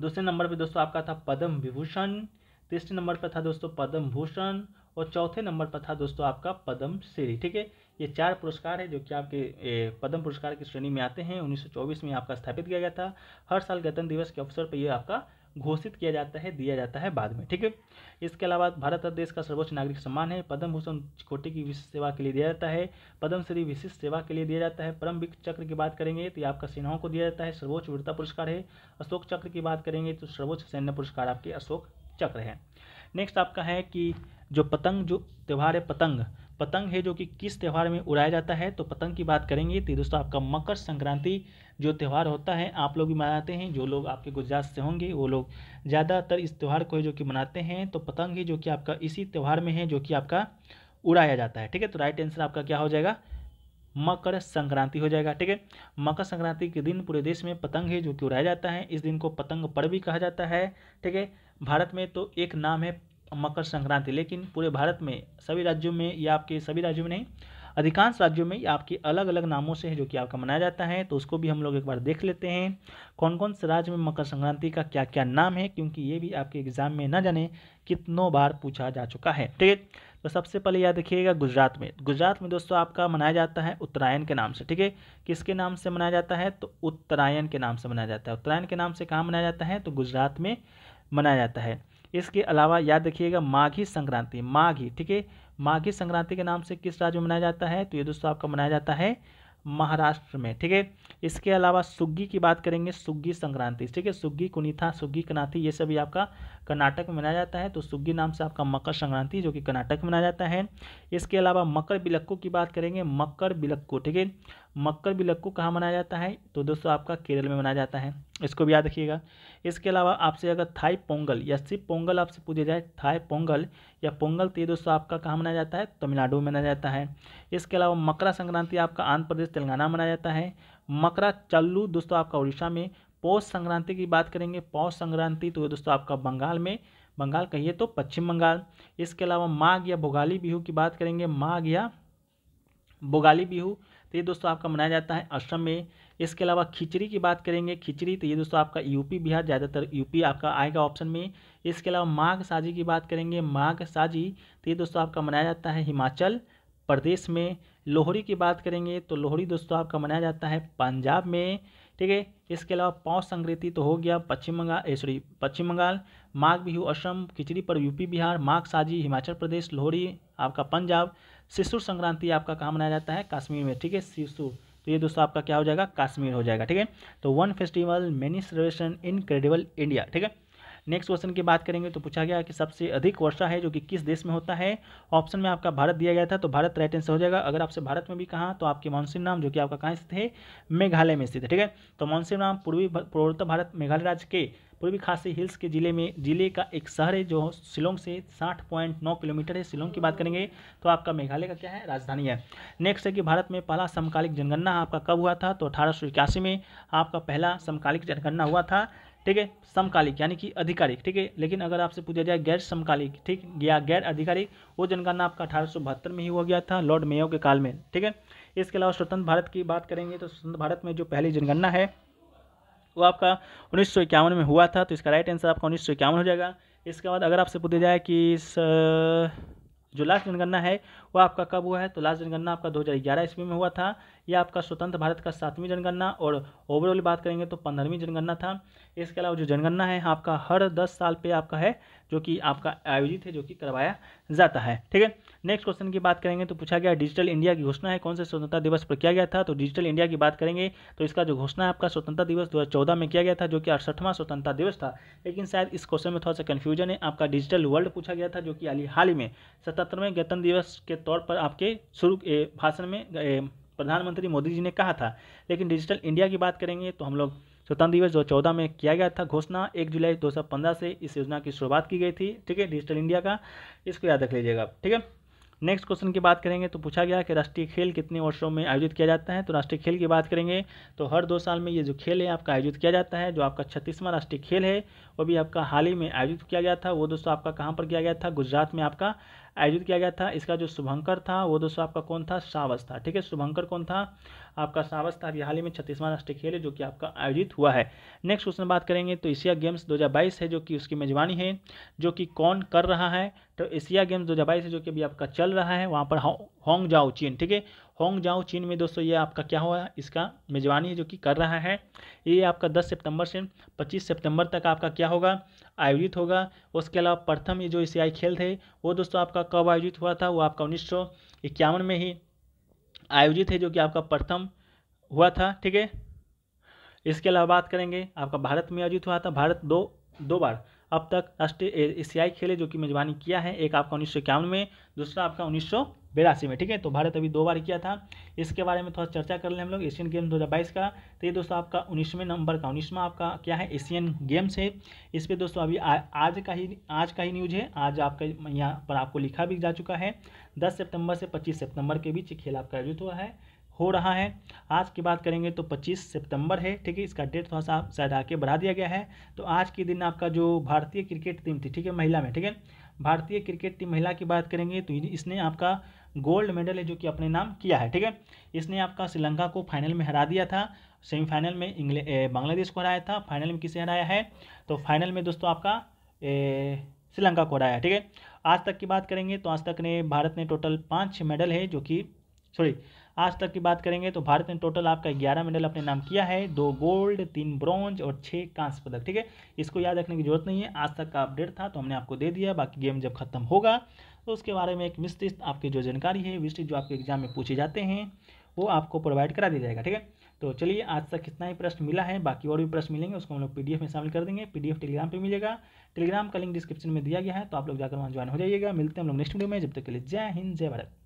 दूसरे नंबर पे दोस्तों आपका था पद्म विभूषण तीसरे नंबर पर था दोस्तों पद्म भूषण और चौथे नंबर पर था दोस्तों आपका पद्म श्री ठीक है ये चार पुरस्कार है जो कि आपके पद्म पुरस्कार की श्रेणी में आते हैं 1924 में आपका स्थापित किया गया था हर साल गणतंत्र दिवस के अवसर पर यह आपका घोषित किया जाता है दिया जाता है बाद में ठीक है इसके अलावा भारत देश का सर्वोच्च नागरिक सम्मान है पद्म भूषण कोटि की विशिष्ट सेवा के लिए दिया जाता है पद्मश्री विशिष्ट सेवा के लिए दिया जाता है विक चक्र की बात करेंगे तो आपका सेनाओं को दिया जाता है सर्वोच्च वीरता पुरस्कार है अशोक चक्र की बात करेंगे तो सर्वोच्च सैन्य पुरस्कार आपके अशोक चक्र है नेक्स्ट आपका है कि जो पतंग जो त्यौहार है पतंग पतंग है जो कि किस त्यौहार में उड़ाया जाता है तो पतंग की बात करेंगे तो दोस्तों आपका मकर संक्रांति जो त्यौहार होता है आप लोग भी मनाते हैं जो लोग आपके गुजरात से होंगे वो लोग ज़्यादातर इस त्यौहार को जो कि मनाते हैं तो पतंग ही जो कि आपका इसी त्यौहार में है जो कि आपका उड़ाया जाता है ठीक है तो राइट आंसर आपका क्या हो जाएगा मकर संक्रांति हो जाएगा ठीक है मकर संक्रांति के दिन पूरे देश में पतंग है जो कि उड़ाया जाता है इस दिन को पतंग पर्व भी कहा जाता है ठीक है भारत में तो एक नाम है मकर संक्रांति लेकिन पूरे भारत में सभी राज्यों में या आपके सभी राज्यों में नहीं अधिकांश राज्यों में आपके अलग अलग नामों से है जो कि आपका मनाया जाता है तो उसको भी हम लोग एक बार देख लेते हैं कौन कौन से राज्य में मकर संक्रांति का क्या क्या नाम है क्योंकि ये भी आपके एग्जाम में ना जाने कितनों बार पूछा जा चुका है ठीक है तो सबसे पहले याद रखिएगा गुजरात में गुजरात में दोस्तों आपका मनाया जाता है उत्तरायण के नाम से ठीक है किसके नाम से मनाया जाता है तो उत्तरायण के नाम से मनाया जाता है उत्तरायण के नाम से कहाँ मनाया जाता है तो गुजरात में मनाया जाता है इसके अलावा याद रखिएगा माघी संक्रांति माघी ठीक है माघी संक्रांति के नाम से किस राज्य में मनाया जाता है तो ये दोस्तों आपका मनाया जाता है महाराष्ट्र में ठीक है इसके अलावा सुग्गी की बात करेंगे सुग्गी संक्रांति ठीक है सुग्गी कुनीथा सुग्गी कनाथी ये सभी आपका कर्नाटक में मनाया जाता है तो सुग्गी नाम से आपका मकर संक्रांति जो कि कर्नाटक में मनाया जाता है इसके अलावा मकर बिलक्कू की बात करेंगे मकर बिलक्कू ठीक है मकर बिलक्कू कहाँ मनाया जाता है तो दोस्तों आपका केरल में मनाया जाता है इसको भी याद रखिएगा इसके अलावा आपसे अगर थाई पोंगल या सिर्फ पोंगल आपसे पूछा जाए थाई पोंगल या पोंगल तो ये दोस्तों आपका कहाँ मनाया जाता है तमिलनाडु में मनाया जाता है इसके अलावा मकर संक्रांति आपका आंध्र प्रदेश तेलंगाना मनाया जाता है मकरा चल्लू दोस्तों आपका उड़ीसा में पौष संक्रांति की बात करेंगे पौष संक्रांति तो दोस्तों आपका बंगाल में बंगाल कहिए तो पश्चिम बंगाल इसके अलावा माघ या भोगाली बिहू की बात करेंगे माघ या भोगाली बिहू तो ये दोस्तों आपका मनाया जाता है असम में इसके अलावा खिचड़ी की बात करेंगे खिचड़ी तो ये दोस्तों आपका यूपी बिहार ज़्यादातर यूपी आपका आएगा ऑप्शन में इसके अलावा माघ साजी की बात करेंगे माघ साजी तो ये दोस्तों आपका मनाया जाता है हिमाचल प्रदेश में लोहड़ी की बात करेंगे तो लोहड़ी दोस्तों आपका मनाया जाता है पंजाब में ठीक है इसके अलावा पौष संक्रांति तो हो गया पश्चिम बंगाल सॉरी पश्चिम बंगाल माघ बिहू असम खिचड़ी पर यूपी बिहार माघ साजी हिमाचल प्रदेश लोहड़ी आपका पंजाब शिशुर संक्रांति आपका कहाँ मनाया जाता है कश्मीर में ठीक है शिशुर तो ये दोस्तों आपका क्या हो जाएगा कश्मीर हो जाएगा ठीक है तो one festival many celebration incredible India ठीक है नेक्स्ट क्वेश्चन की बात करेंगे तो पूछा गया कि सबसे अधिक वर्षा है जो कि किस देश में होता है ऑप्शन में आपका भारत दिया गया था तो भारत राइट आंसर हो जाएगा अगर आपसे भारत में भी कहा तो आपके मानसून नाम जो कि आपका कहाँ स्थित है मेघालय में स्थित है ठीक है तो मानसून नाम पूर्वी पूर्वोत्तर भारत मेघालय राज्य के पूर्वी खासी हिल्स के जिले में जिले का एक शहर है जो शिलोंग से 60.9 किलोमीटर है शिलोंग की बात करेंगे तो आपका मेघालय का क्या है राजधानी है नेक्स्ट है कि भारत में पहला समकालिक जनगणना आपका कब हुआ था तो अठारह में आपका पहला समकालिक जनगणना हुआ था ठीक है समकालिक यानी कि अधिकारिक ठीक है लेकिन अगर आपसे पूछा जाए गैर समकालिक ठीक या गैर अधिकारिक वो जनगणना आपका अठारह में ही हुआ गया था लॉर्ड मेयो के काल में ठीक है इसके अलावा स्वतंत्र भारत की बात करेंगे तो स्वतंत्र भारत में जो पहली जनगणना है वो आपका उन्नीस में हुआ था तो इसका राइट आंसर आपका उन्नीस हो जाएगा इसके बाद अगर आपसे पूछा जाए कि इस जो लास्ट जनगणना है वो आपका कब हुआ है तो लास्ट जनगणना आपका 2011 ईस्वी में हुआ था या आपका स्वतंत्र भारत का सातवीं जनगणना और ओवरऑल बात करेंगे तो पंद्रहवीं जनगणना था इसके अलावा जो जनगणना है आपका हर दस साल पे आपका है जो कि आपका आयोजित है जो कि करवाया जाता है ठीक है नेक्स्ट क्वेश्चन की बात करेंगे तो पूछा गया डिजिटल इंडिया की घोषणा है कौन से स्वतंत्रता दिवस पर किया गया था तो डिजिटल इंडिया की बात करेंगे तो इसका जो घोषणा है आपका स्वतंत्रता दिवस दो में किया गया था जो कि अड़सठवां स्वतंत्रता दिवस था लेकिन शायद इस क्वेश्चन में थोड़ा सा कन्फ्यूजन है आपका डिजिटल वर्ल्ड पूछा गया था जो कि अली हाल ही में सतहत्तरवें गणतंत्र दिवस के तौर पर आपके शुरू भाषण में प्रधानमंत्री मोदी जी ने कहा था लेकिन डिजिटल इंडिया की बात करेंगे तो हम लोग स्वतंत्र दिवस दो चौदह में किया गया था घोषणा एक जुलाई पंद्रह से इस योजना की शुरुआत की गई थी ठीक है डिजिटल इंडिया का इसको याद रख लीजिएगा ठीक है नेक्स्ट क्वेश्चन की बात करेंगे तो पूछा गया कि राष्ट्रीय खेल कितने वर्षों में आयोजित किया जाता है तो राष्ट्रीय खेल की बात करेंगे तो हर दो साल में ये जो खेल है आपका आयोजित किया जाता है जो आपका छत्तीसवां राष्ट्रीय खेल है वो भी आपका हाल ही में आयोजित किया गया था वो दोस्तों आपका कहाँ पर किया गया था गुजरात में आपका आयोजित किया गया था इसका जो शुभंकर था वो दोस्तों आपका कौन था सावस था ठीक है शुभंकर कौन था आपका था अभी हाल ही में छत्तीसवां राष्ट्रीय खेल है जो कि आपका आयोजित हुआ है नेक्स्ट क्वेश्चन बात करेंगे तो एशिया गेम्स 2022 है जो कि उसकी मेजबानी है जो कि कौन कर रहा है तो एशिया गेम्स दो हज़ार है जो कि अभी आपका चल रहा है वहाँ पर होंग जाओ चीन ठीक है होंग जाओ चीन में दोस्तों ये आपका क्या हुआ इसका मेजबानी है जो कि कर रहा है ये आपका 10 सितंबर से 25 सितंबर तक आपका क्या होगा आयोजित होगा उसके अलावा प्रथम ये जो एशियाई खेल थे वो दोस्तों आपका कब आयोजित हुआ था वो आपका उन्नीस में ही आयोजित है जो कि आपका प्रथम हुआ था ठीक है इसके अलावा बात करेंगे आपका भारत में आयोजित हुआ था भारत दो दो बार अब तक राष्ट्रीय एशियाई खेले जो कि मेजबानी किया है एक आपका उन्नीस में दूसरा आपका उन्नीस बेरासी में ठीक है तो भारत अभी दो बार किया था इसके बारे में थोड़ा चर्चा कर लें हम लोग एशियन गेम 2022 का तो ये दोस्तों आपका उन्नीसवें नंबर का उन्नीसवा आपका क्या है एशियन गेम्स है इस पर दोस्तों अभी आ, आज का ही आज का ही न्यूज है आज आपका यहाँ पर आपको लिखा भी जा चुका है दस सितम्बर से पच्चीस सितम्बर के बीच खेल आपका आयोजित हुआ है हो रहा है आज की बात करेंगे तो 25 सितंबर है ठीक है इसका डेट थोड़ा सा शायद आके बढ़ा दिया गया है तो आज के दिन आपका जो भारतीय क्रिकेट टीम थी ठीक है महिला में ठीक है भारतीय क्रिकेट टीम महिला की बात करेंगे तो इसने आपका गोल्ड मेडल है जो कि अपने नाम किया है ठीक है इसने आपका श्रीलंका को फाइनल में हरा दिया था सेमीफाइनल में इंग्लैंड बांग्लादेश को हराया था फाइनल में किसे हराया है तो फाइनल में दोस्तों आपका श्रीलंका को हराया ठीक है आज तक की बात करेंगे तो आज तक ने भारत ने टोटल पाँच मेडल है जो कि सॉरी आज तक की बात करेंगे तो भारत ने टोटल आपका ग्यारह मेडल अपने नाम किया है दो गोल्ड तीन ब्रॉन्ज और छः कांस्य पदक ठीक है इसको याद रखने की जरूरत नहीं है आज तक का अपडेट था तो हमने आपको दे दिया बाकी गेम जब खत्म होगा तो उसके बारे में एक विस्तृत आपकी जो जानकारी है विस्तृत जो आपके एग्जाम में पूछे जाते हैं वो आपको प्रोवाइड करा दिया जाएगा ठीक है तो चलिए आज तक कितना ही प्रश्न मिला है बाकी और भी प्रश्न मिलेंगे उसको हम लोग पी में शामिल कर देंगे पी टेलीग्राम पर मिलेगा टेलीग्राम का लिंक डिस्क्रिप्शन में दिया गया है तो आप लोग जाकर वहाँ ज्वाइन हो जाइएगा मिलते हैं हम लोग नेक्स्ट वीडियो में जब तक के लिए जय हिंद जय भारत